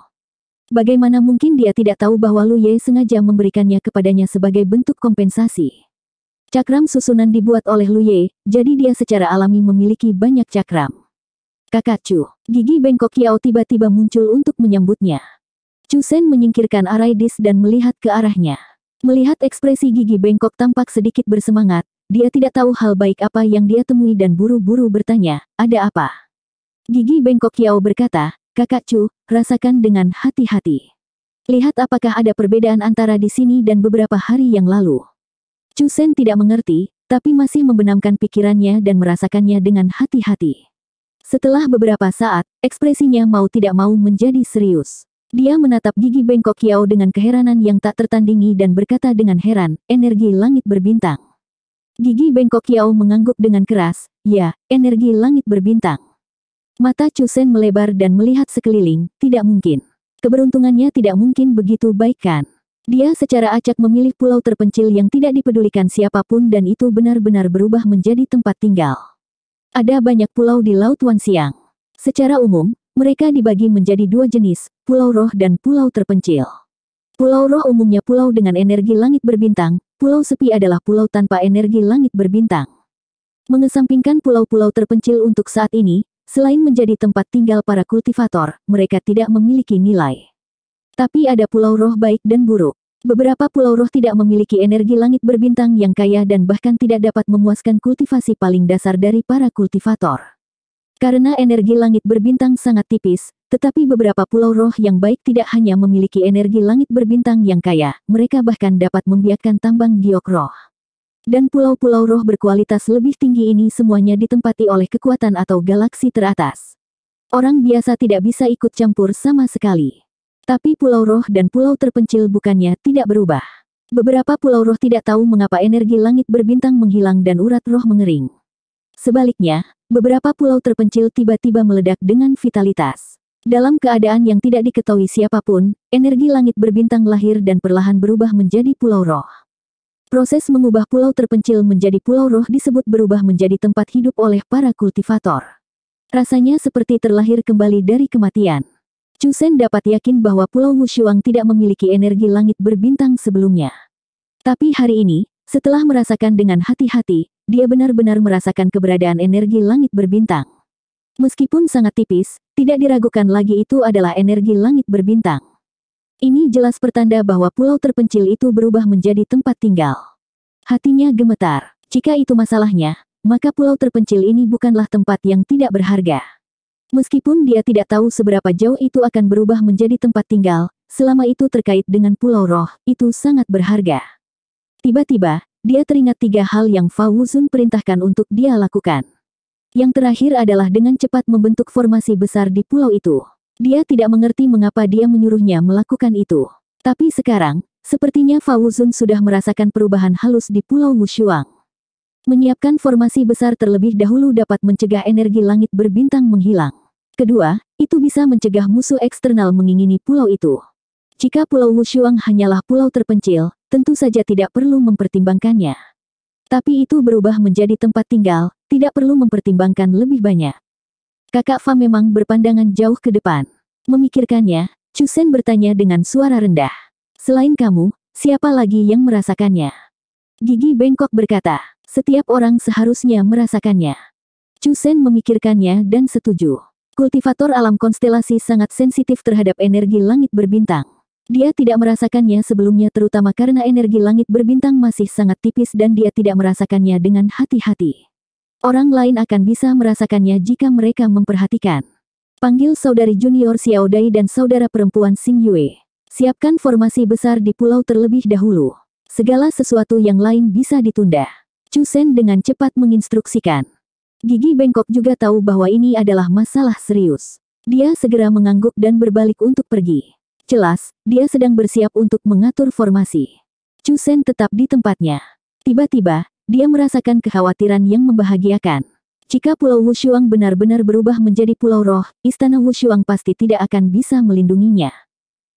Bagaimana mungkin dia tidak tahu bahwa Lu Ye sengaja memberikannya kepadanya sebagai bentuk kompensasi? Cakram susunan dibuat oleh Lu Ye, jadi dia secara alami memiliki banyak cakram. Kakak Chu, gigi bengkok Yao tiba-tiba muncul untuk menyambutnya. Chu Sen menyingkirkan araidis dan melihat ke arahnya. Melihat ekspresi gigi bengkok tampak sedikit bersemangat, dia tidak tahu hal baik apa yang dia temui dan buru-buru bertanya, ada apa? Gigi bengkok Yao berkata, Kakak Chu, rasakan dengan hati-hati. Lihat apakah ada perbedaan antara di sini dan beberapa hari yang lalu. Chu Sen tidak mengerti, tapi masih membenamkan pikirannya dan merasakannya dengan hati-hati. Setelah beberapa saat, ekspresinya mau tidak mau menjadi serius. Dia menatap gigi bengkok Kiao dengan keheranan yang tak tertandingi dan berkata dengan heran, energi langit berbintang. Gigi bengkok Kiao mengangguk dengan keras, ya, energi langit berbintang. Mata Cusen melebar dan melihat sekeliling, tidak mungkin. Keberuntungannya tidak mungkin begitu baik kan. Dia secara acak memilih pulau terpencil yang tidak dipedulikan siapapun dan itu benar-benar berubah menjadi tempat tinggal. Ada banyak pulau di Laut Wansiang. Secara umum, mereka dibagi menjadi dua jenis, pulau roh dan pulau terpencil. Pulau roh umumnya pulau dengan energi langit berbintang, pulau sepi adalah pulau tanpa energi langit berbintang. Mengesampingkan pulau-pulau terpencil untuk saat ini, Selain menjadi tempat tinggal para kultivator, mereka tidak memiliki nilai. Tapi ada pulau roh baik dan buruk. Beberapa pulau roh tidak memiliki energi langit berbintang yang kaya dan bahkan tidak dapat memuaskan kultivasi paling dasar dari para kultivator. Karena energi langit berbintang sangat tipis, tetapi beberapa pulau roh yang baik tidak hanya memiliki energi langit berbintang yang kaya, mereka bahkan dapat membiarkan tambang giok roh. Dan pulau-pulau roh berkualitas lebih tinggi ini semuanya ditempati oleh kekuatan atau galaksi teratas. Orang biasa tidak bisa ikut campur sama sekali. Tapi pulau roh dan pulau terpencil bukannya tidak berubah. Beberapa pulau roh tidak tahu mengapa energi langit berbintang menghilang dan urat roh mengering. Sebaliknya, beberapa pulau terpencil tiba-tiba meledak dengan vitalitas. Dalam keadaan yang tidak diketahui siapapun, energi langit berbintang lahir dan perlahan berubah menjadi pulau roh. Proses mengubah pulau terpencil menjadi pulau roh disebut berubah menjadi tempat hidup oleh para kultivator. Rasanya seperti terlahir kembali dari kematian. Chusen dapat yakin bahwa Pulau Wushuang tidak memiliki energi langit berbintang sebelumnya. Tapi hari ini, setelah merasakan dengan hati-hati, dia benar-benar merasakan keberadaan energi langit berbintang. Meskipun sangat tipis, tidak diragukan lagi itu adalah energi langit berbintang. Ini jelas pertanda bahwa pulau terpencil itu berubah menjadi tempat tinggal. Hatinya gemetar. Jika itu masalahnya, maka pulau terpencil ini bukanlah tempat yang tidak berharga. Meskipun dia tidak tahu seberapa jauh itu akan berubah menjadi tempat tinggal, selama itu terkait dengan pulau roh, itu sangat berharga. Tiba-tiba, dia teringat tiga hal yang Fa Wuzun perintahkan untuk dia lakukan. Yang terakhir adalah dengan cepat membentuk formasi besar di pulau itu. Dia tidak mengerti mengapa dia menyuruhnya melakukan itu. Tapi sekarang, sepertinya Fauzun sudah merasakan perubahan halus di Pulau Mushuang. Menyiapkan formasi besar terlebih dahulu dapat mencegah energi langit berbintang menghilang. Kedua, itu bisa mencegah musuh eksternal mengingini pulau itu. Jika Pulau Wushuang hanyalah pulau terpencil, tentu saja tidak perlu mempertimbangkannya. Tapi itu berubah menjadi tempat tinggal, tidak perlu mempertimbangkan lebih banyak. Kakak Fa memang berpandangan jauh ke depan. Memikirkannya, Chusen bertanya dengan suara rendah. Selain kamu, siapa lagi yang merasakannya? Gigi bengkok berkata, setiap orang seharusnya merasakannya. Chusen memikirkannya dan setuju. Kultivator alam konstelasi sangat sensitif terhadap energi langit berbintang. Dia tidak merasakannya sebelumnya terutama karena energi langit berbintang masih sangat tipis dan dia tidak merasakannya dengan hati-hati. Orang lain akan bisa merasakannya jika mereka memperhatikan. Panggil saudari junior Xiao Dai dan saudara perempuan Xing Yue. Siapkan formasi besar di pulau terlebih dahulu. Segala sesuatu yang lain bisa ditunda. Chu Sen dengan cepat menginstruksikan. Gigi Bengkok juga tahu bahwa ini adalah masalah serius. Dia segera mengangguk dan berbalik untuk pergi. Jelas, dia sedang bersiap untuk mengatur formasi. Chu Sen tetap di tempatnya. Tiba-tiba, dia merasakan kekhawatiran yang membahagiakan. Jika Pulau Wushuang benar-benar berubah menjadi Pulau Roh, Istana Wushuang pasti tidak akan bisa melindunginya.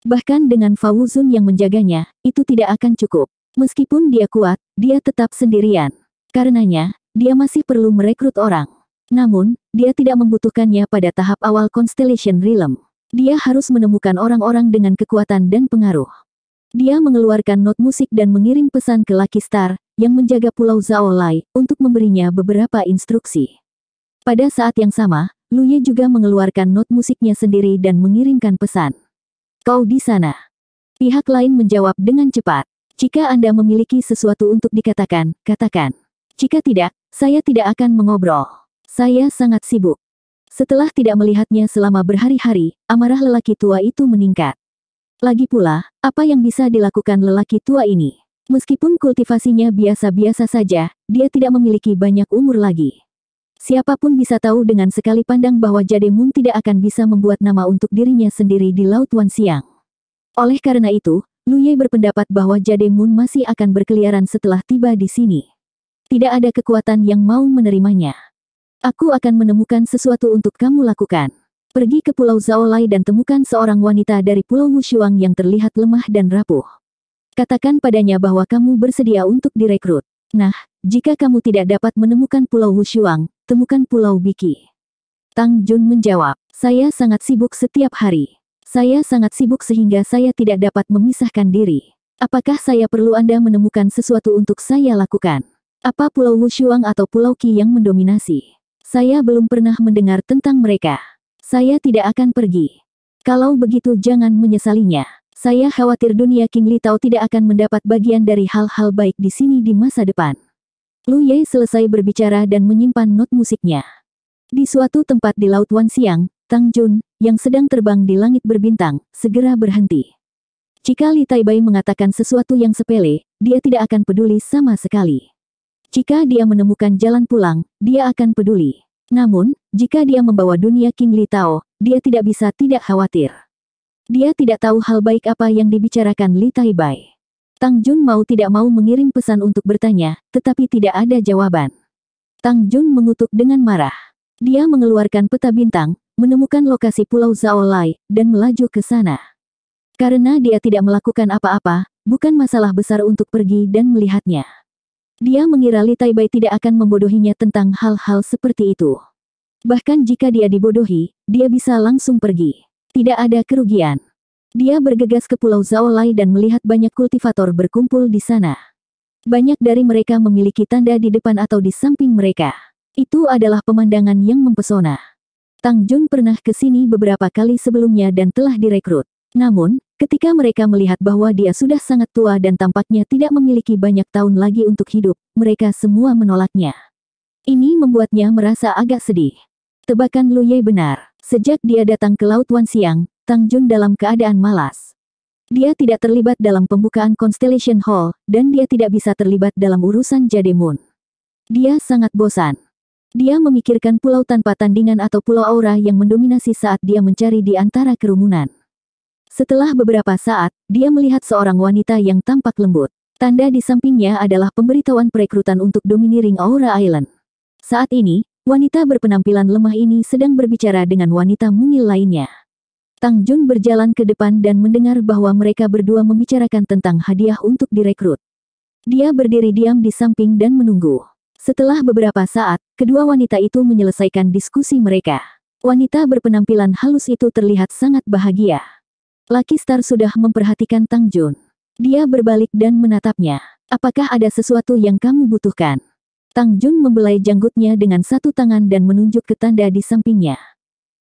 Bahkan dengan Fawuzun yang menjaganya, itu tidak akan cukup. Meskipun dia kuat, dia tetap sendirian. Karenanya, dia masih perlu merekrut orang. Namun, dia tidak membutuhkannya pada tahap awal Constellation Realm. Dia harus menemukan orang-orang dengan kekuatan dan pengaruh. Dia mengeluarkan not musik dan mengirim pesan ke Lucky Star, yang menjaga pulau Zaolai, untuk memberinya beberapa instruksi. Pada saat yang sama, Luye juga mengeluarkan not musiknya sendiri dan mengirimkan pesan. Kau di sana. Pihak lain menjawab dengan cepat. Jika Anda memiliki sesuatu untuk dikatakan, katakan. Jika tidak, saya tidak akan mengobrol. Saya sangat sibuk. Setelah tidak melihatnya selama berhari-hari, amarah lelaki tua itu meningkat. Lagi pula, apa yang bisa dilakukan lelaki tua ini? Meskipun kultivasinya biasa-biasa saja, dia tidak memiliki banyak umur lagi. Siapapun bisa tahu dengan sekali pandang bahwa Jade Moon tidak akan bisa membuat nama untuk dirinya sendiri di Laut Wan Siang. Oleh karena itu, Lu Ye berpendapat bahwa Jade Moon masih akan berkeliaran setelah tiba di sini. Tidak ada kekuatan yang mau menerimanya. Aku akan menemukan sesuatu untuk kamu lakukan. Pergi ke Pulau Zaolai dan temukan seorang wanita dari Pulau Wushuang yang terlihat lemah dan rapuh. Katakan padanya bahwa kamu bersedia untuk direkrut. Nah, jika kamu tidak dapat menemukan Pulau Wushuang, temukan Pulau Biki. Tang Jun menjawab, saya sangat sibuk setiap hari. Saya sangat sibuk sehingga saya tidak dapat memisahkan diri. Apakah saya perlu Anda menemukan sesuatu untuk saya lakukan? Apa Pulau Wushuang atau Pulau Ki yang mendominasi? Saya belum pernah mendengar tentang mereka. Saya tidak akan pergi. Kalau begitu jangan menyesalinya. Saya khawatir dunia King Tao tidak akan mendapat bagian dari hal-hal baik di sini di masa depan. Lu Ye selesai berbicara dan menyimpan not musiknya. Di suatu tempat di Laut Wan Siang, Tang Jun, yang sedang terbang di langit berbintang, segera berhenti. Jika Li Taibai mengatakan sesuatu yang sepele, dia tidak akan peduli sama sekali. Jika dia menemukan jalan pulang, dia akan peduli. Namun, jika dia membawa dunia King Tao, dia tidak bisa tidak khawatir. Dia tidak tahu hal baik apa yang dibicarakan Li Taibai. Tang Jun mau tidak mau mengirim pesan untuk bertanya, tetapi tidak ada jawaban. Tang Jun mengutuk dengan marah. Dia mengeluarkan peta bintang, menemukan lokasi Pulau Zaolai, dan melaju ke sana. Karena dia tidak melakukan apa-apa, bukan masalah besar untuk pergi dan melihatnya. Dia mengira Li Taibai tidak akan membodohinya tentang hal-hal seperti itu. Bahkan jika dia dibodohi, dia bisa langsung pergi. Tidak ada kerugian. Dia bergegas ke Pulau Zaolai dan melihat banyak kultivator berkumpul di sana. Banyak dari mereka memiliki tanda di depan atau di samping mereka. Itu adalah pemandangan yang mempesona. Tang Jun pernah ke sini beberapa kali sebelumnya dan telah direkrut. Namun, ketika mereka melihat bahwa dia sudah sangat tua dan tampaknya tidak memiliki banyak tahun lagi untuk hidup, mereka semua menolaknya. Ini membuatnya merasa agak sedih. Tebakan Lu Ye benar. Sejak dia datang ke Laut Wan Siang, Tang Jun dalam keadaan malas. Dia tidak terlibat dalam pembukaan Constellation Hall, dan dia tidak bisa terlibat dalam urusan Jade Moon. Dia sangat bosan. Dia memikirkan pulau tanpa tandingan atau pulau aura yang mendominasi saat dia mencari di antara kerumunan. Setelah beberapa saat, dia melihat seorang wanita yang tampak lembut. Tanda di sampingnya adalah pemberitahuan perekrutan untuk Dominiring Aura Island. Saat ini, Wanita berpenampilan lemah ini sedang berbicara dengan wanita mungil lainnya. Tang Jun berjalan ke depan dan mendengar bahwa mereka berdua membicarakan tentang hadiah untuk direkrut. Dia berdiri diam di samping dan menunggu. Setelah beberapa saat, kedua wanita itu menyelesaikan diskusi mereka. Wanita berpenampilan halus itu terlihat sangat bahagia. Laki Star sudah memperhatikan Tang Jun. Dia berbalik dan menatapnya. Apakah ada sesuatu yang kamu butuhkan? Tang Jun membelai janggutnya dengan satu tangan dan menunjuk ke tanda di sampingnya.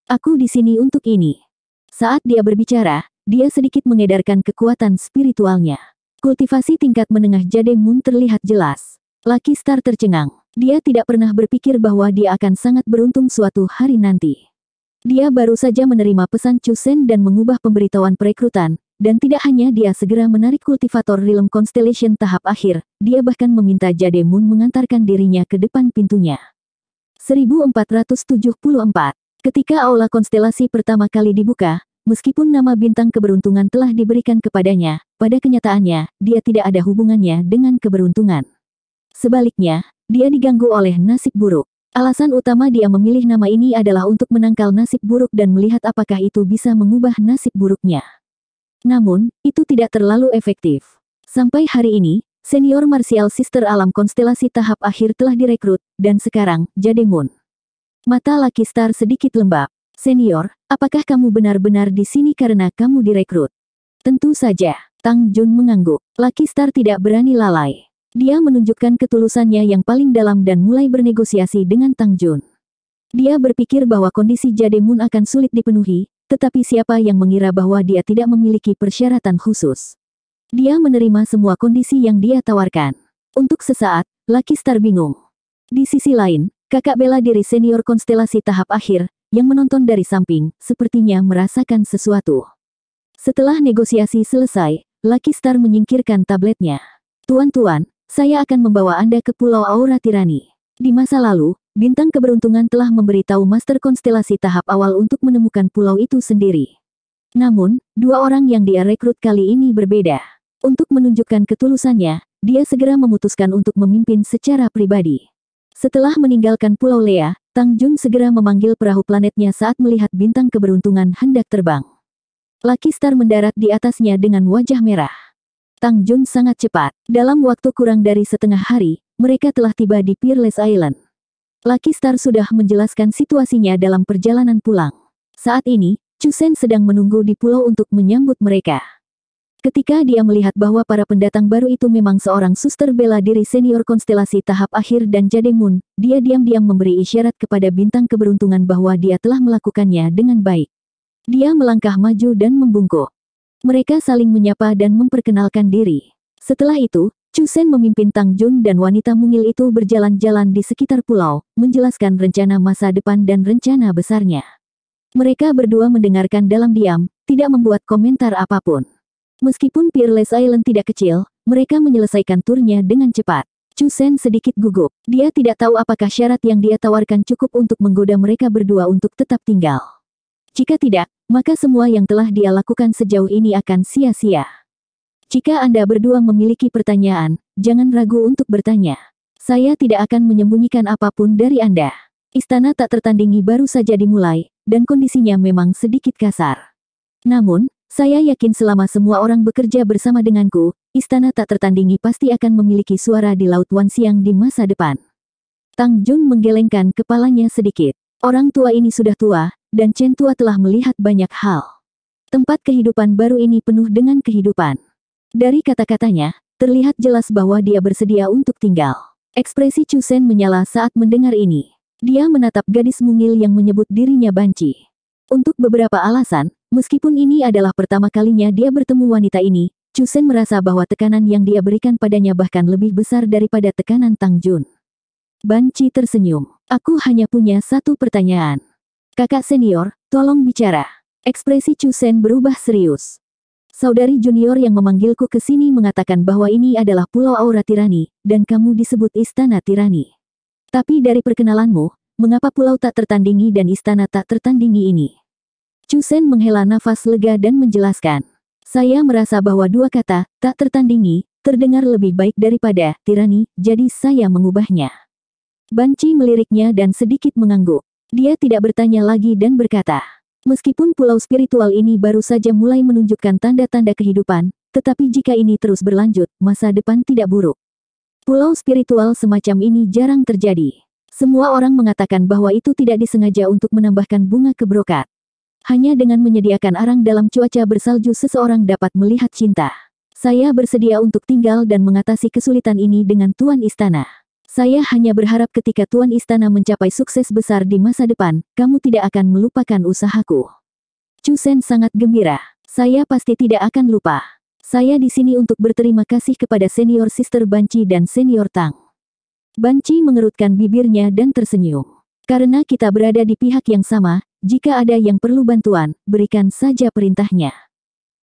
Aku di sini untuk ini. Saat dia berbicara, dia sedikit mengedarkan kekuatan spiritualnya. Kultivasi tingkat menengah Jade Moon terlihat jelas. Laki Star tercengang. Dia tidak pernah berpikir bahwa dia akan sangat beruntung suatu hari nanti. Dia baru saja menerima pesan Chusen dan mengubah pemberitahuan perekrutan, dan tidak hanya dia segera menarik kultivator Realm Constellation tahap akhir, dia bahkan meminta Jade Moon mengantarkan dirinya ke depan pintunya. 1474 Ketika aula konstelasi pertama kali dibuka, meskipun nama bintang keberuntungan telah diberikan kepadanya, pada kenyataannya, dia tidak ada hubungannya dengan keberuntungan. Sebaliknya, dia diganggu oleh nasib buruk. Alasan utama dia memilih nama ini adalah untuk menangkal nasib buruk dan melihat apakah itu bisa mengubah nasib buruknya. Namun, itu tidak terlalu efektif. Sampai hari ini, senior martial sister alam konstelasi tahap akhir telah direkrut, dan sekarang, Moon. Mata Lucky Star sedikit lembab. Senior, apakah kamu benar-benar di sini karena kamu direkrut? Tentu saja, Tang Jun mengangguk. Lucky Star tidak berani lalai. Dia menunjukkan ketulusannya yang paling dalam dan mulai bernegosiasi dengan Tang Jun. Dia berpikir bahwa kondisi Jade Moon akan sulit dipenuhi, tetapi siapa yang mengira bahwa dia tidak memiliki persyaratan khusus? Dia menerima semua kondisi yang dia tawarkan. Untuk sesaat, Lucky Star bingung. Di sisi lain, kakak bela diri senior konstelasi tahap akhir, yang menonton dari samping, sepertinya merasakan sesuatu. Setelah negosiasi selesai, Lucky Star menyingkirkan tabletnya. Tuan-tuan, saya akan membawa Anda ke Pulau Aura Tirani. Di masa lalu, bintang keberuntungan telah memberitahu master konstelasi tahap awal untuk menemukan pulau itu sendiri. Namun, dua orang yang dia rekrut kali ini berbeda. Untuk menunjukkan ketulusannya, dia segera memutuskan untuk memimpin secara pribadi. Setelah meninggalkan Pulau Lea, Tang Jun segera memanggil perahu planetnya saat melihat bintang keberuntungan hendak terbang. Laki Star mendarat di atasnya dengan wajah merah. Tang Jun sangat cepat. Dalam waktu kurang dari setengah hari, mereka telah tiba di Peerless Island. Lucky Star sudah menjelaskan situasinya dalam perjalanan pulang. Saat ini, Chusen sedang menunggu di pulau untuk menyambut mereka. Ketika dia melihat bahwa para pendatang baru itu memang seorang suster bela diri senior konstelasi tahap akhir dan Jademun, dia diam-diam memberi isyarat kepada bintang keberuntungan bahwa dia telah melakukannya dengan baik. Dia melangkah maju dan membungkuk. Mereka saling menyapa dan memperkenalkan diri. Setelah itu, Chu Sen memimpin Tang Jun dan wanita mungil itu berjalan-jalan di sekitar pulau, menjelaskan rencana masa depan dan rencana besarnya. Mereka berdua mendengarkan dalam diam, tidak membuat komentar apapun. Meskipun Peerless Island tidak kecil, mereka menyelesaikan turnya dengan cepat. Chu Sen sedikit gugup. Dia tidak tahu apakah syarat yang dia tawarkan cukup untuk menggoda mereka berdua untuk tetap tinggal. Jika tidak, maka semua yang telah dia lakukan sejauh ini akan sia-sia. Jika Anda berdua memiliki pertanyaan, jangan ragu untuk bertanya. Saya tidak akan menyembunyikan apapun dari Anda. Istana tak tertandingi baru saja dimulai, dan kondisinya memang sedikit kasar. Namun, saya yakin selama semua orang bekerja bersama denganku, istana tak tertandingi pasti akan memiliki suara di Laut Siang di masa depan. Tang Jun menggelengkan kepalanya sedikit. Orang tua ini sudah tua, dan Chen tua telah melihat banyak hal. Tempat kehidupan baru ini penuh dengan kehidupan. Dari kata-katanya, terlihat jelas bahwa dia bersedia untuk tinggal. Ekspresi Sen menyala saat mendengar ini. Dia menatap gadis mungil yang menyebut dirinya banci. Untuk beberapa alasan, meskipun ini adalah pertama kalinya dia bertemu wanita ini, Sen merasa bahwa tekanan yang dia berikan padanya bahkan lebih besar daripada tekanan Tang Jun. Banci tersenyum. Aku hanya punya satu pertanyaan. Kakak senior, tolong bicara. Ekspresi Sen berubah serius. Saudari junior yang memanggilku ke sini mengatakan bahwa ini adalah Pulau Aura Tirani, dan kamu disebut Istana Tirani. Tapi dari perkenalanmu, mengapa pulau tak tertandingi dan istana tak tertandingi ini? Cusen menghela nafas lega dan menjelaskan. Saya merasa bahwa dua kata, tak tertandingi, terdengar lebih baik daripada tirani, jadi saya mengubahnya. Banci meliriknya dan sedikit mengangguk. Dia tidak bertanya lagi dan berkata, Meskipun pulau spiritual ini baru saja mulai menunjukkan tanda-tanda kehidupan, tetapi jika ini terus berlanjut, masa depan tidak buruk. Pulau spiritual semacam ini jarang terjadi. Semua orang mengatakan bahwa itu tidak disengaja untuk menambahkan bunga ke brokat. Hanya dengan menyediakan arang dalam cuaca bersalju seseorang dapat melihat cinta. Saya bersedia untuk tinggal dan mengatasi kesulitan ini dengan Tuan Istana. Saya hanya berharap ketika Tuan Istana mencapai sukses besar di masa depan, kamu tidak akan melupakan usahaku. Cusen sangat gembira. Saya pasti tidak akan lupa. Saya di sini untuk berterima kasih kepada senior sister Banci dan senior Tang. Banci mengerutkan bibirnya dan tersenyum. Karena kita berada di pihak yang sama, jika ada yang perlu bantuan, berikan saja perintahnya.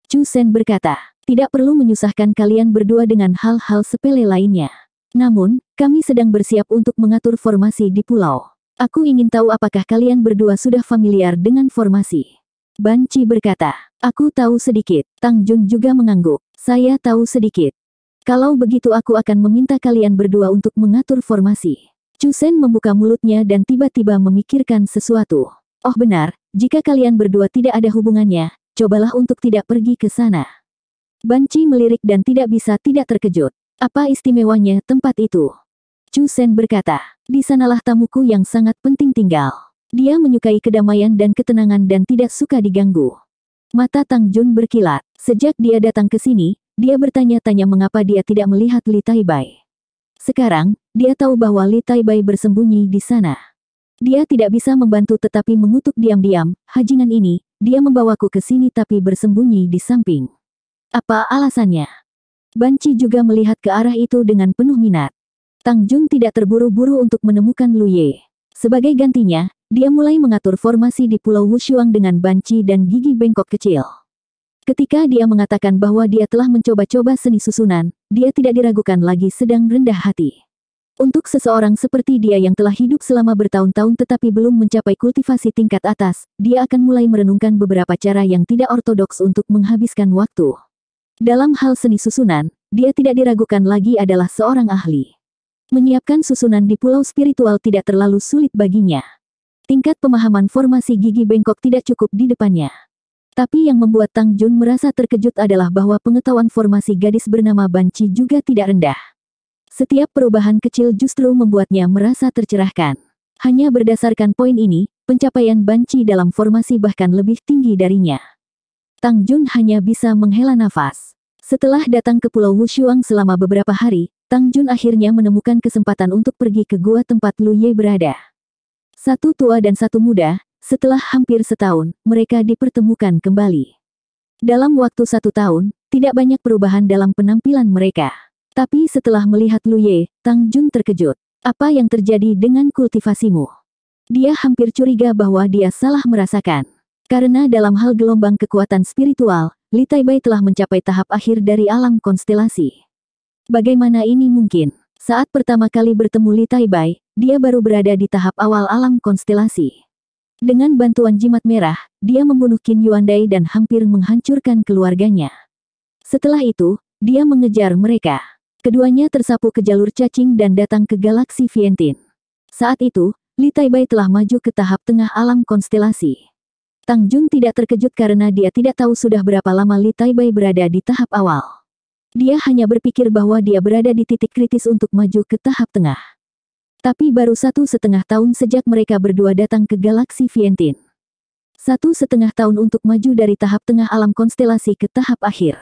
Cusen berkata, tidak perlu menyusahkan kalian berdua dengan hal-hal sepele lainnya. Namun, kami sedang bersiap untuk mengatur formasi di pulau. Aku ingin tahu apakah kalian berdua sudah familiar dengan formasi. Banci berkata, aku tahu sedikit. Tang Jun juga mengangguk, saya tahu sedikit. Kalau begitu aku akan meminta kalian berdua untuk mengatur formasi. Sen membuka mulutnya dan tiba-tiba memikirkan sesuatu. Oh benar, jika kalian berdua tidak ada hubungannya, cobalah untuk tidak pergi ke sana. Banci melirik dan tidak bisa tidak terkejut. Apa istimewanya tempat itu? Chu Sen berkata, di sanalah tamuku yang sangat penting tinggal. Dia menyukai kedamaian dan ketenangan dan tidak suka diganggu. Mata Tang Jun berkilat. Sejak dia datang ke sini, dia bertanya-tanya mengapa dia tidak melihat Li Taibai. Sekarang, dia tahu bahwa Li Taibai bersembunyi di sana. Dia tidak bisa membantu tetapi mengutuk diam-diam, hajingan ini, dia membawaku ke sini tapi bersembunyi di samping. Apa alasannya? Banci juga melihat ke arah itu dengan penuh minat. Tang Jun tidak terburu-buru untuk menemukan Lu Ye. Sebagai gantinya, dia mulai mengatur formasi di Pulau Wushuang dengan banci dan gigi bengkok kecil. Ketika dia mengatakan bahwa dia telah mencoba-coba seni susunan, dia tidak diragukan lagi sedang rendah hati. Untuk seseorang seperti dia yang telah hidup selama bertahun-tahun tetapi belum mencapai kultivasi tingkat atas, dia akan mulai merenungkan beberapa cara yang tidak ortodoks untuk menghabiskan waktu. Dalam hal seni susunan, dia tidak diragukan lagi adalah seorang ahli. Menyiapkan susunan di pulau spiritual tidak terlalu sulit baginya. Tingkat pemahaman formasi gigi bengkok tidak cukup di depannya. Tapi yang membuat Tang Jun merasa terkejut adalah bahwa pengetahuan formasi gadis bernama Banci juga tidak rendah. Setiap perubahan kecil justru membuatnya merasa tercerahkan. Hanya berdasarkan poin ini, pencapaian Banci dalam formasi bahkan lebih tinggi darinya. Tang Jun hanya bisa menghela nafas. Setelah datang ke Pulau Wushuang selama beberapa hari, Tang Jun akhirnya menemukan kesempatan untuk pergi ke gua tempat Lu Ye berada. Satu tua dan satu muda, setelah hampir setahun, mereka dipertemukan kembali. Dalam waktu satu tahun, tidak banyak perubahan dalam penampilan mereka. Tapi setelah melihat Lu Ye, Tang Jun terkejut. Apa yang terjadi dengan kultivasimu? Dia hampir curiga bahwa dia salah merasakan. Karena dalam hal gelombang kekuatan spiritual, Li Taibai telah mencapai tahap akhir dari alam konstelasi. Bagaimana ini mungkin? Saat pertama kali bertemu Li Taibai, dia baru berada di tahap awal alam konstelasi. Dengan bantuan jimat merah, dia membunuh Qin Yuandai dan hampir menghancurkan keluarganya. Setelah itu, dia mengejar mereka. Keduanya tersapu ke jalur cacing dan datang ke galaksi Vientin. Saat itu, Li Taibai telah maju ke tahap tengah alam konstelasi. Tang Jun tidak terkejut karena dia tidak tahu sudah berapa lama Li Taibai berada di tahap awal. Dia hanya berpikir bahwa dia berada di titik kritis untuk maju ke tahap tengah. Tapi baru satu setengah tahun sejak mereka berdua datang ke galaksi Vientin. Satu setengah tahun untuk maju dari tahap tengah alam konstelasi ke tahap akhir.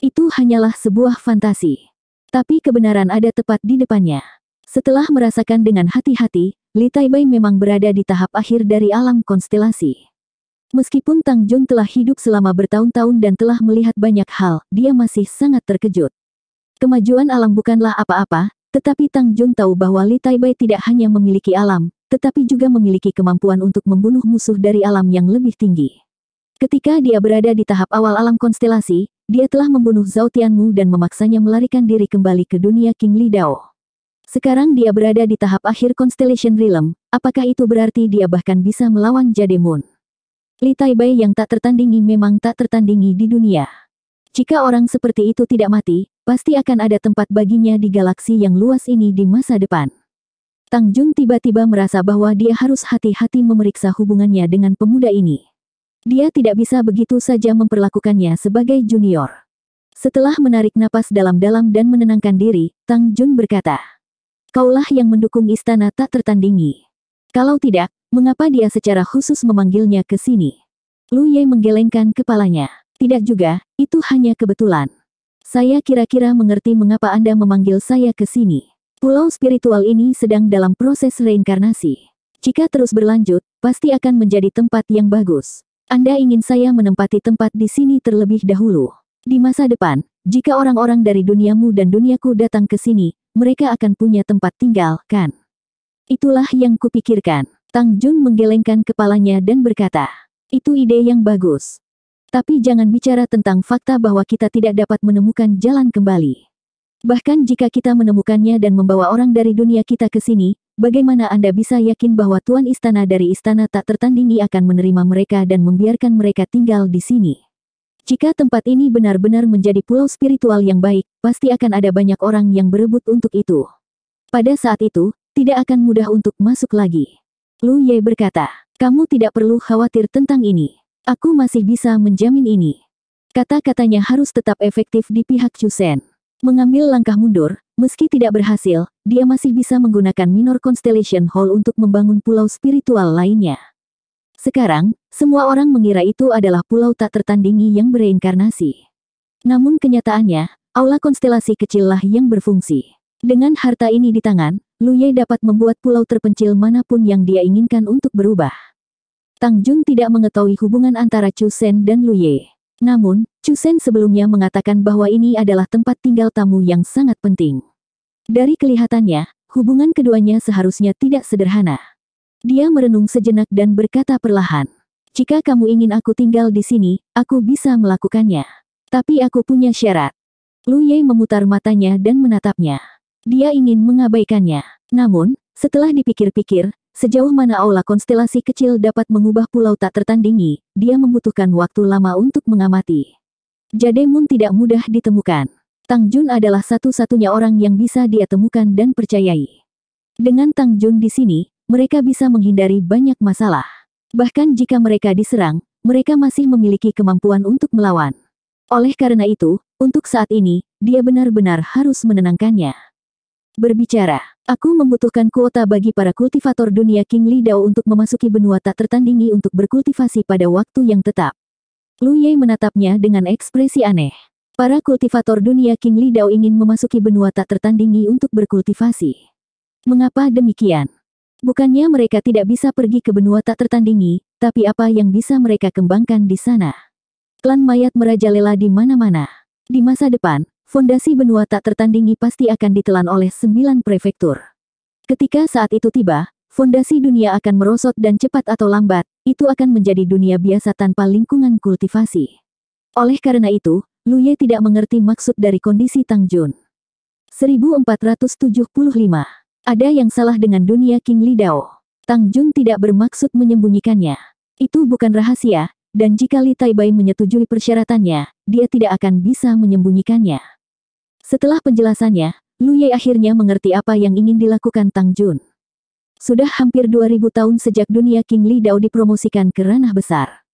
Itu hanyalah sebuah fantasi. Tapi kebenaran ada tepat di depannya. Setelah merasakan dengan hati-hati, Li Taibai memang berada di tahap akhir dari alam konstelasi. Meskipun Tang Jun telah hidup selama bertahun-tahun dan telah melihat banyak hal, dia masih sangat terkejut. Kemajuan alam bukanlah apa-apa, tetapi Tang Jun tahu bahwa Li Taibai tidak hanya memiliki alam, tetapi juga memiliki kemampuan untuk membunuh musuh dari alam yang lebih tinggi. Ketika dia berada di tahap awal alam konstelasi, dia telah membunuh Zhao Tianmu dan memaksanya melarikan diri kembali ke dunia King Li Dao. Sekarang dia berada di tahap akhir Constellation Realm, apakah itu berarti dia bahkan bisa melawan Jade Moon? Li Taibai yang tak tertandingi memang tak tertandingi di dunia. Jika orang seperti itu tidak mati, pasti akan ada tempat baginya di galaksi yang luas ini di masa depan. Tang Jun tiba-tiba merasa bahwa dia harus hati-hati memeriksa hubungannya dengan pemuda ini. Dia tidak bisa begitu saja memperlakukannya sebagai junior. Setelah menarik napas dalam-dalam dan menenangkan diri, Tang Jun berkata, Kaulah yang mendukung istana tak tertandingi. Kalau tidak, Mengapa dia secara khusus memanggilnya ke sini? Lu Ye menggelengkan kepalanya. Tidak juga, itu hanya kebetulan. Saya kira-kira mengerti mengapa Anda memanggil saya ke sini. Pulau spiritual ini sedang dalam proses reinkarnasi. Jika terus berlanjut, pasti akan menjadi tempat yang bagus. Anda ingin saya menempati tempat di sini terlebih dahulu. Di masa depan, jika orang-orang dari duniamu dan duniaku datang ke sini, mereka akan punya tempat tinggal, kan? Itulah yang kupikirkan. Tang Jun menggelengkan kepalanya dan berkata, itu ide yang bagus. Tapi jangan bicara tentang fakta bahwa kita tidak dapat menemukan jalan kembali. Bahkan jika kita menemukannya dan membawa orang dari dunia kita ke sini, bagaimana Anda bisa yakin bahwa Tuan Istana dari Istana tak tertandingi akan menerima mereka dan membiarkan mereka tinggal di sini? Jika tempat ini benar-benar menjadi pulau spiritual yang baik, pasti akan ada banyak orang yang berebut untuk itu. Pada saat itu, tidak akan mudah untuk masuk lagi. Lu Ye berkata, kamu tidak perlu khawatir tentang ini. Aku masih bisa menjamin ini. Kata-katanya harus tetap efektif di pihak Chusen. Mengambil langkah mundur, meski tidak berhasil, dia masih bisa menggunakan Minor Constellation Hall untuk membangun pulau spiritual lainnya. Sekarang, semua orang mengira itu adalah pulau tak tertandingi yang bereinkarnasi. Namun kenyataannya, aula konstelasi kecillah yang berfungsi. Dengan harta ini di tangan, Luye dapat membuat pulau terpencil manapun yang dia inginkan untuk berubah. Tang Jun tidak mengetahui hubungan antara Chu Sen dan Luye. Namun, Chu Sen sebelumnya mengatakan bahwa ini adalah tempat tinggal tamu yang sangat penting. Dari kelihatannya, hubungan keduanya seharusnya tidak sederhana. Dia merenung sejenak dan berkata perlahan, "Jika kamu ingin aku tinggal di sini, aku bisa melakukannya. Tapi aku punya syarat." Lu Ye memutar matanya dan menatapnya. Dia ingin mengabaikannya. Namun, setelah dipikir-pikir, sejauh mana aula konstelasi kecil dapat mengubah pulau tak tertandingi, dia membutuhkan waktu lama untuk mengamati. Jademun tidak mudah ditemukan. Tang Jun adalah satu-satunya orang yang bisa dia temukan dan percayai. Dengan Tang Jun di sini, mereka bisa menghindari banyak masalah. Bahkan jika mereka diserang, mereka masih memiliki kemampuan untuk melawan. Oleh karena itu, untuk saat ini, dia benar-benar harus menenangkannya. Berbicara, aku membutuhkan kuota bagi para kultivator dunia King Dao untuk memasuki benua tak tertandingi untuk berkultivasi pada waktu yang tetap. Lu Ye menatapnya dengan ekspresi aneh. Para kultivator dunia King Dao ingin memasuki benua tak tertandingi untuk berkultivasi. Mengapa demikian? Bukannya mereka tidak bisa pergi ke benua tak tertandingi, tapi apa yang bisa mereka kembangkan di sana? Klan mayat merajalela di mana-mana. Di masa depan, fondasi benua tak tertandingi pasti akan ditelan oleh sembilan prefektur. Ketika saat itu tiba, fondasi dunia akan merosot dan cepat atau lambat, itu akan menjadi dunia biasa tanpa lingkungan kultivasi. Oleh karena itu, Lu Ye tidak mengerti maksud dari kondisi Tang Jun. 1475 Ada yang salah dengan dunia King Li Dao. Tang Jun tidak bermaksud menyembunyikannya. Itu bukan rahasia, dan jika Li Tai Bai menyetujui persyaratannya, dia tidak akan bisa menyembunyikannya. Setelah penjelasannya, Lu Ye akhirnya mengerti apa yang ingin dilakukan Tang Jun. Sudah hampir 2000 tahun sejak dunia King Li Dao dipromosikan ke ranah besar.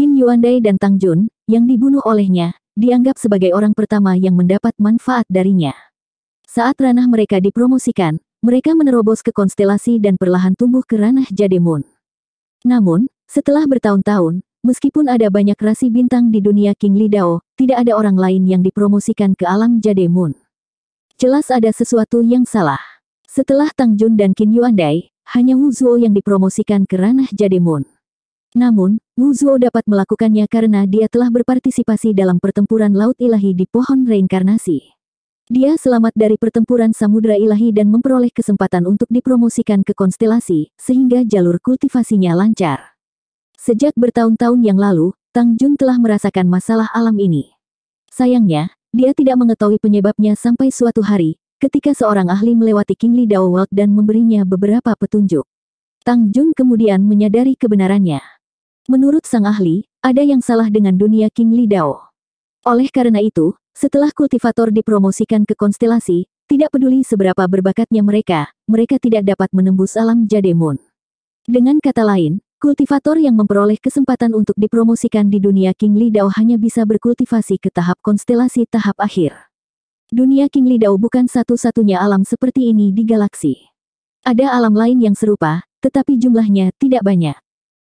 Qin Yuandai dan Tang Jun, yang dibunuh olehnya, dianggap sebagai orang pertama yang mendapat manfaat darinya. Saat ranah mereka dipromosikan, mereka menerobos ke konstelasi dan perlahan tumbuh ke ranah Jade Moon. Namun, setelah bertahun-tahun, Meskipun ada banyak rasi bintang di dunia King Lidao, tidak ada orang lain yang dipromosikan ke alam Jade Moon. Jelas ada sesuatu yang salah. Setelah Tang Jun dan Qin Yuandai, hanya Wu Zuo yang dipromosikan ke ranah Jade Moon. Namun, Wu Zuo dapat melakukannya karena dia telah berpartisipasi dalam pertempuran Laut Ilahi di Pohon Reinkarnasi. Dia selamat dari pertempuran Samudra Ilahi dan memperoleh kesempatan untuk dipromosikan ke konstelasi, sehingga jalur kultivasinya lancar. Sejak bertahun-tahun yang lalu, Tang Jun telah merasakan masalah alam ini. Sayangnya, dia tidak mengetahui penyebabnya sampai suatu hari, ketika seorang ahli melewati Kingli Dao World dan memberinya beberapa petunjuk. Tang Jun kemudian menyadari kebenarannya. Menurut sang ahli, ada yang salah dengan dunia Kingli Dao. Oleh karena itu, setelah kultivator dipromosikan ke konstelasi, tidak peduli seberapa berbakatnya mereka, mereka tidak dapat menembus alam Jade Moon. Dengan kata lain, Kultivator yang memperoleh kesempatan untuk dipromosikan di dunia King Lidao hanya bisa berkultivasi ke tahap konstelasi tahap akhir. Dunia King Lidao bukan satu-satunya alam seperti ini di galaksi. Ada alam lain yang serupa, tetapi jumlahnya tidak banyak.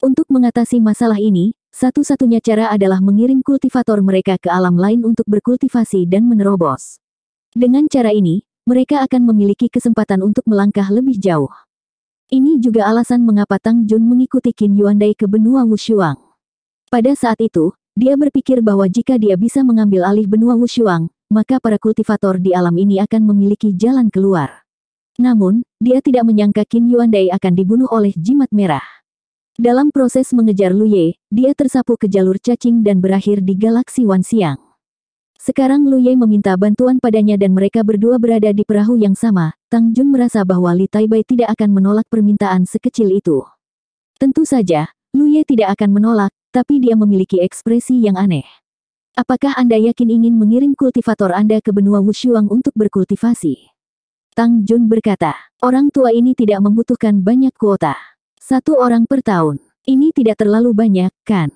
Untuk mengatasi masalah ini, satu-satunya cara adalah mengirim kultivator mereka ke alam lain untuk berkultivasi dan menerobos. Dengan cara ini, mereka akan memiliki kesempatan untuk melangkah lebih jauh. Ini juga alasan mengapa Tang Jun mengikuti Qin Yuandai ke benua Wushuang. Pada saat itu, dia berpikir bahwa jika dia bisa mengambil alih benua Wushuang, maka para kultivator di alam ini akan memiliki jalan keluar. Namun, dia tidak menyangka Qin Yuandai akan dibunuh oleh jimat merah. Dalam proses mengejar Ye, dia tersapu ke jalur cacing dan berakhir di galaksi Wan Siang. Sekarang Lu Ye meminta bantuan padanya dan mereka berdua berada di perahu yang sama. Tang Jun merasa bahwa Li Taibai tidak akan menolak permintaan sekecil itu. Tentu saja, Lu Ye tidak akan menolak, tapi dia memiliki ekspresi yang aneh. Apakah Anda yakin ingin mengirim kultivator Anda ke benua Wushuang untuk berkultivasi? Tang Jun berkata, orang tua ini tidak membutuhkan banyak kuota. Satu orang per tahun. Ini tidak terlalu banyak, kan?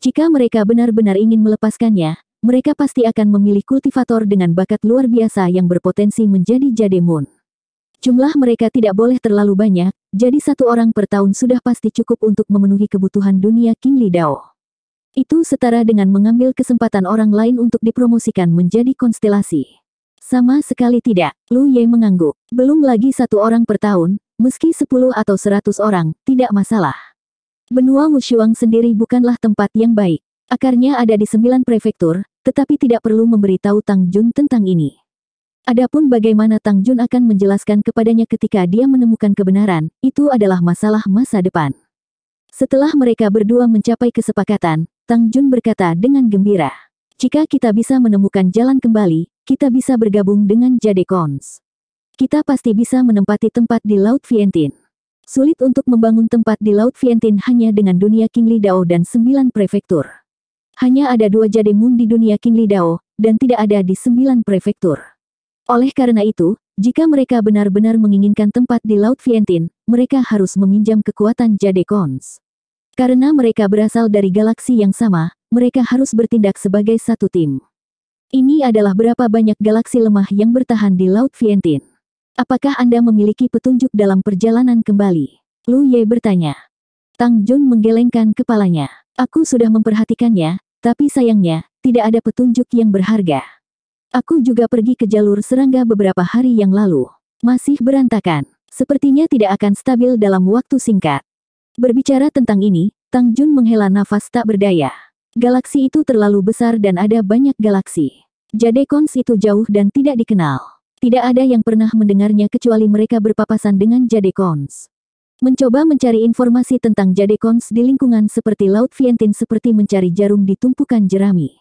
Jika mereka benar-benar ingin melepaskannya, mereka pasti akan memilih kultivator dengan bakat luar biasa yang berpotensi menjadi moon. Jumlah mereka tidak boleh terlalu banyak, jadi satu orang per tahun sudah pasti cukup untuk memenuhi kebutuhan dunia King Dao. Itu setara dengan mengambil kesempatan orang lain untuk dipromosikan menjadi konstelasi. Sama sekali tidak, Lu Ye mengangguk. Belum lagi satu orang per tahun, meski sepuluh atau seratus orang, tidak masalah. Benua Wushuang sendiri bukanlah tempat yang baik. Akarnya ada di sembilan prefektur, tetapi tidak perlu memberitahu Tang Jun tentang ini. Adapun bagaimana Tang Jun akan menjelaskan kepadanya ketika dia menemukan kebenaran, itu adalah masalah masa depan. Setelah mereka berdua mencapai kesepakatan, Tang Jun berkata dengan gembira, "Jika kita bisa menemukan jalan kembali, kita bisa bergabung dengan Jadecons. Kita pasti bisa menempati tempat di Laut Vientin. Sulit untuk membangun tempat di Laut Vientin hanya dengan dunia Kingli Dao dan sembilan prefektur. Hanya ada dua jademun di dunia King Dao, dan tidak ada di sembilan prefektur. Oleh karena itu, jika mereka benar-benar menginginkan tempat di Laut Vientin, mereka harus meminjam kekuatan Jade Cons. Karena mereka berasal dari galaksi yang sama, mereka harus bertindak sebagai satu tim. Ini adalah berapa banyak galaksi lemah yang bertahan di Laut Vientin. Apakah Anda memiliki petunjuk dalam perjalanan kembali? Lu Ye bertanya. Tang Jun menggelengkan kepalanya. Aku sudah memperhatikannya, tapi sayangnya, tidak ada petunjuk yang berharga. Aku juga pergi ke jalur serangga beberapa hari yang lalu. Masih berantakan. Sepertinya tidak akan stabil dalam waktu singkat. Berbicara tentang ini, Tang Jun menghela nafas tak berdaya. Galaksi itu terlalu besar dan ada banyak galaksi. Jadekons itu jauh dan tidak dikenal. Tidak ada yang pernah mendengarnya kecuali mereka berpapasan dengan Jadekons. Mencoba mencari informasi tentang jadekons di lingkungan seperti Laut Vientin seperti mencari jarum di tumpukan jerami.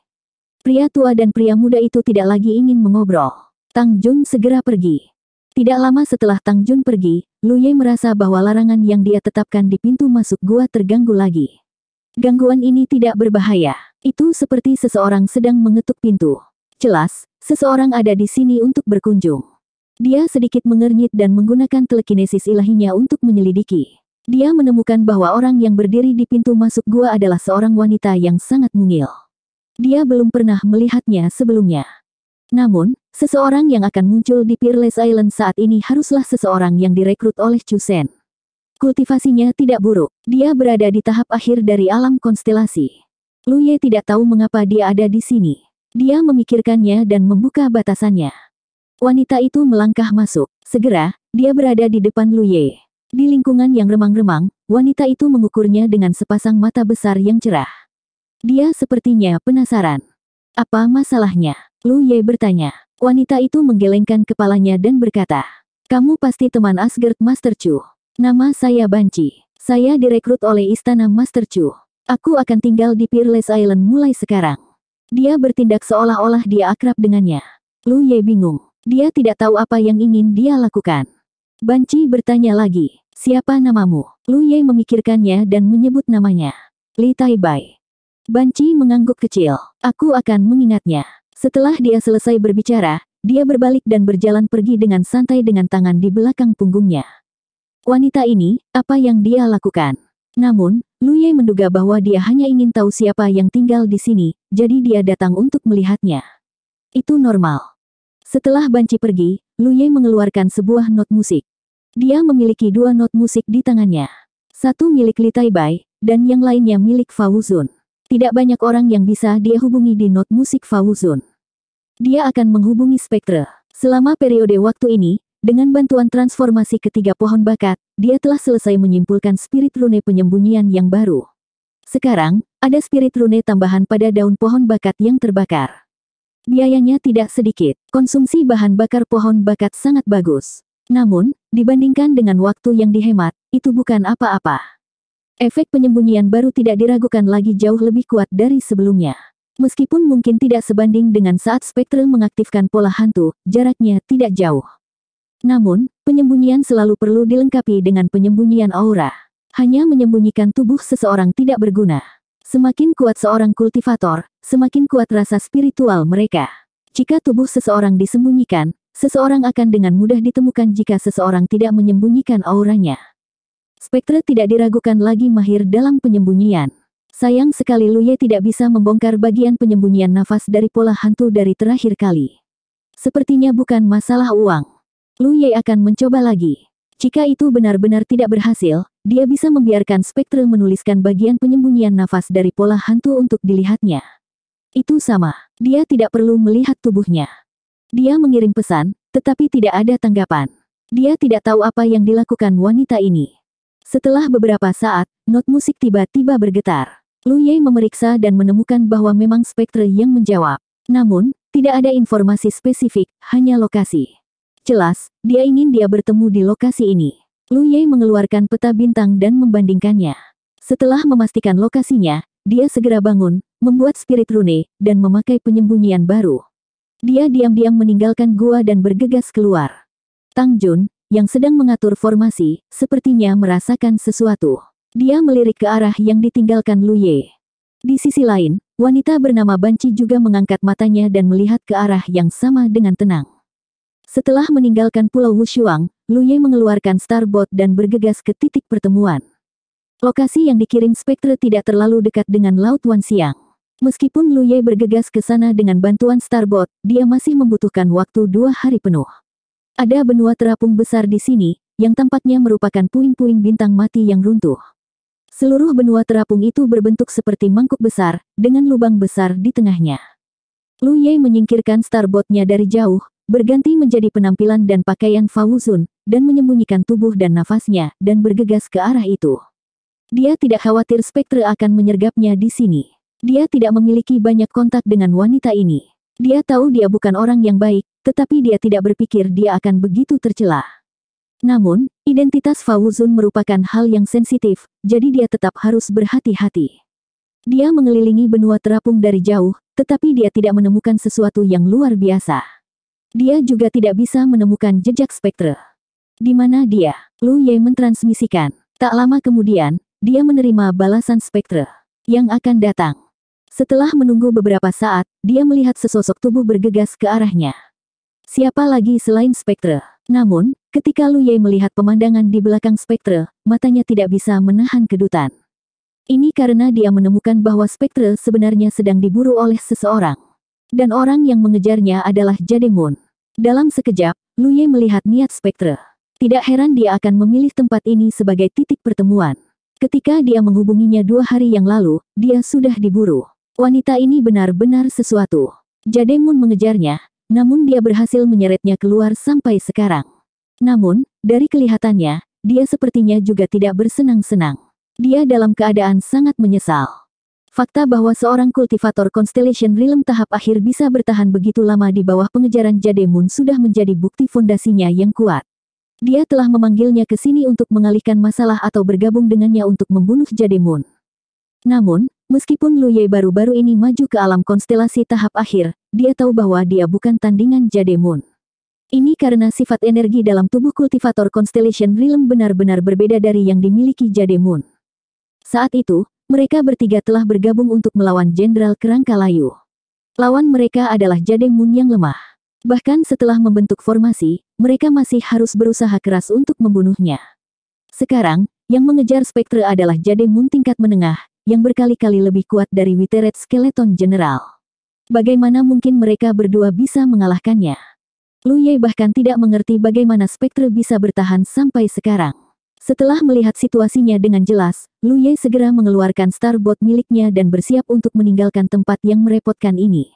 Pria tua dan pria muda itu tidak lagi ingin mengobrol. Tang Jun segera pergi. Tidak lama setelah Tang Jun pergi, Lu Ye merasa bahwa larangan yang dia tetapkan di pintu masuk gua terganggu lagi. Gangguan ini tidak berbahaya. Itu seperti seseorang sedang mengetuk pintu. Jelas, seseorang ada di sini untuk berkunjung. Dia sedikit mengernyit dan menggunakan telekinesis ilahinya untuk menyelidiki. Dia menemukan bahwa orang yang berdiri di pintu masuk gua adalah seorang wanita yang sangat mungil. Dia belum pernah melihatnya sebelumnya. Namun, seseorang yang akan muncul di Peerless Island saat ini haruslah seseorang yang direkrut oleh Chusen. Kultivasinya tidak buruk. Dia berada di tahap akhir dari alam konstelasi. Lu Ye tidak tahu mengapa dia ada di sini. Dia memikirkannya dan membuka batasannya. Wanita itu melangkah masuk. Segera, dia berada di depan Lu Ye. Di lingkungan yang remang-remang, wanita itu mengukurnya dengan sepasang mata besar yang cerah. Dia sepertinya penasaran. Apa masalahnya? Lu Ye bertanya. Wanita itu menggelengkan kepalanya dan berkata, Kamu pasti teman Asgard Master Chu. Nama saya Banci. Saya direkrut oleh Istana Master Chu. Aku akan tinggal di Peerless Island mulai sekarang. Dia bertindak seolah-olah dia akrab dengannya. Lu Ye bingung. Dia tidak tahu apa yang ingin dia lakukan. Banci bertanya lagi, siapa namamu? Lu Ye memikirkannya dan menyebut namanya. Li Tai Bai. Banci mengangguk kecil. Aku akan mengingatnya. Setelah dia selesai berbicara, dia berbalik dan berjalan pergi dengan santai dengan tangan di belakang punggungnya. Wanita ini, apa yang dia lakukan? Namun, Lu Luye menduga bahwa dia hanya ingin tahu siapa yang tinggal di sini, jadi dia datang untuk melihatnya. Itu normal. Setelah Banci pergi, Lu Ye mengeluarkan sebuah not musik. Dia memiliki dua not musik di tangannya. Satu milik Li Taibai, dan yang lainnya milik Fauzun. Tidak banyak orang yang bisa dia hubungi di not musik Fauzun. Dia akan menghubungi Spectre. Selama periode waktu ini, dengan bantuan transformasi ketiga pohon bakat, dia telah selesai menyimpulkan spirit rune penyembunyian yang baru. Sekarang, ada spirit rune tambahan pada daun pohon bakat yang terbakar. Biayanya tidak sedikit. Konsumsi bahan bakar pohon bakat sangat bagus. Namun, dibandingkan dengan waktu yang dihemat, itu bukan apa-apa. Efek penyembunyian baru tidak diragukan lagi jauh lebih kuat dari sebelumnya. Meskipun mungkin tidak sebanding dengan saat spektrum mengaktifkan pola hantu, jaraknya tidak jauh. Namun, penyembunyian selalu perlu dilengkapi dengan penyembunyian aura. Hanya menyembunyikan tubuh seseorang tidak berguna. Semakin kuat seorang kultivator, semakin kuat rasa spiritual mereka. Jika tubuh seseorang disembunyikan, seseorang akan dengan mudah ditemukan jika seseorang tidak menyembunyikan auranya. Spektre tidak diragukan lagi mahir dalam penyembunyian. Sayang sekali Luye tidak bisa membongkar bagian penyembunyian nafas dari pola hantu dari terakhir kali. Sepertinya bukan masalah uang. Luye akan mencoba lagi. Jika itu benar-benar tidak berhasil, dia bisa membiarkan spektrum menuliskan bagian penyembunyian nafas dari pola hantu untuk dilihatnya. Itu sama, dia tidak perlu melihat tubuhnya. Dia mengirim pesan, tetapi tidak ada tanggapan. Dia tidak tahu apa yang dilakukan wanita ini. Setelah beberapa saat, not musik tiba-tiba bergetar. Lu Ye memeriksa dan menemukan bahwa memang spektrum yang menjawab. Namun, tidak ada informasi spesifik, hanya lokasi. Jelas, dia ingin dia bertemu di lokasi ini. Lu Ye mengeluarkan peta bintang dan membandingkannya. Setelah memastikan lokasinya, dia segera bangun, membuat spirit rune, dan memakai penyembunyian baru. Dia diam-diam meninggalkan gua dan bergegas keluar. Tang Jun, yang sedang mengatur formasi, sepertinya merasakan sesuatu. Dia melirik ke arah yang ditinggalkan Lu Ye. Di sisi lain, wanita bernama Banci juga mengangkat matanya dan melihat ke arah yang sama dengan tenang. Setelah meninggalkan Pulau Wushuang, Lu Ye mengeluarkan Starbot dan bergegas ke titik pertemuan. Lokasi yang dikirim Spectre tidak terlalu dekat dengan Laut Wansiang. Meskipun Lu Ye bergegas ke sana dengan bantuan Starbot, dia masih membutuhkan waktu dua hari penuh. Ada benua terapung besar di sini, yang tampaknya merupakan puing-puing bintang mati yang runtuh. Seluruh benua terapung itu berbentuk seperti mangkuk besar, dengan lubang besar di tengahnya. Lu Ye menyingkirkan Starbotnya dari jauh, Berganti menjadi penampilan dan pakaian Fauzun, dan menyembunyikan tubuh dan nafasnya, dan bergegas ke arah itu. Dia tidak khawatir spektre akan menyergapnya di sini. Dia tidak memiliki banyak kontak dengan wanita ini. Dia tahu dia bukan orang yang baik, tetapi dia tidak berpikir dia akan begitu tercela. Namun, identitas Fauzun merupakan hal yang sensitif, jadi dia tetap harus berhati-hati. Dia mengelilingi benua terapung dari jauh, tetapi dia tidak menemukan sesuatu yang luar biasa. Dia juga tidak bisa menemukan jejak spektre. Di mana dia? Lu Ye mentransmisikan. Tak lama kemudian, dia menerima balasan spektre yang akan datang. Setelah menunggu beberapa saat, dia melihat sesosok tubuh bergegas ke arahnya. Siapa lagi selain spektre? Namun, ketika Lu Ye melihat pemandangan di belakang spektre, matanya tidak bisa menahan kedutan. Ini karena dia menemukan bahwa spektre sebenarnya sedang diburu oleh seseorang. Dan orang yang mengejarnya adalah Moon. Dalam sekejap, Lu Ye melihat niat spektre. Tidak heran dia akan memilih tempat ini sebagai titik pertemuan. Ketika dia menghubunginya dua hari yang lalu, dia sudah diburu. Wanita ini benar-benar sesuatu. Jademun mengejarnya, namun dia berhasil menyeretnya keluar sampai sekarang. Namun, dari kelihatannya, dia sepertinya juga tidak bersenang-senang. Dia dalam keadaan sangat menyesal. Fakta bahwa seorang kultivator Constellation Realm tahap akhir bisa bertahan begitu lama di bawah pengejaran Jademun sudah menjadi bukti fondasinya yang kuat. Dia telah memanggilnya ke sini untuk mengalihkan masalah atau bergabung dengannya untuk membunuh Jademun. Namun, meskipun Lu Ye baru-baru ini maju ke alam konstelasi tahap akhir, dia tahu bahwa dia bukan tandingan Jademun. Ini karena sifat energi dalam tubuh kultivator Constellation Realm benar-benar berbeda dari yang dimiliki Jademun. Saat itu, mereka bertiga telah bergabung untuk melawan Jenderal Kerangka Layu. Lawan mereka adalah Jade Moon yang lemah. Bahkan setelah membentuk formasi, mereka masih harus berusaha keras untuk membunuhnya. Sekarang, yang mengejar Spectre adalah Jade Moon tingkat menengah, yang berkali-kali lebih kuat dari Withered Skeleton General. Bagaimana mungkin mereka berdua bisa mengalahkannya? Lu Ye bahkan tidak mengerti bagaimana Spectre bisa bertahan sampai sekarang. Setelah melihat situasinya dengan jelas, Lu Ye segera mengeluarkan starbot miliknya dan bersiap untuk meninggalkan tempat yang merepotkan ini.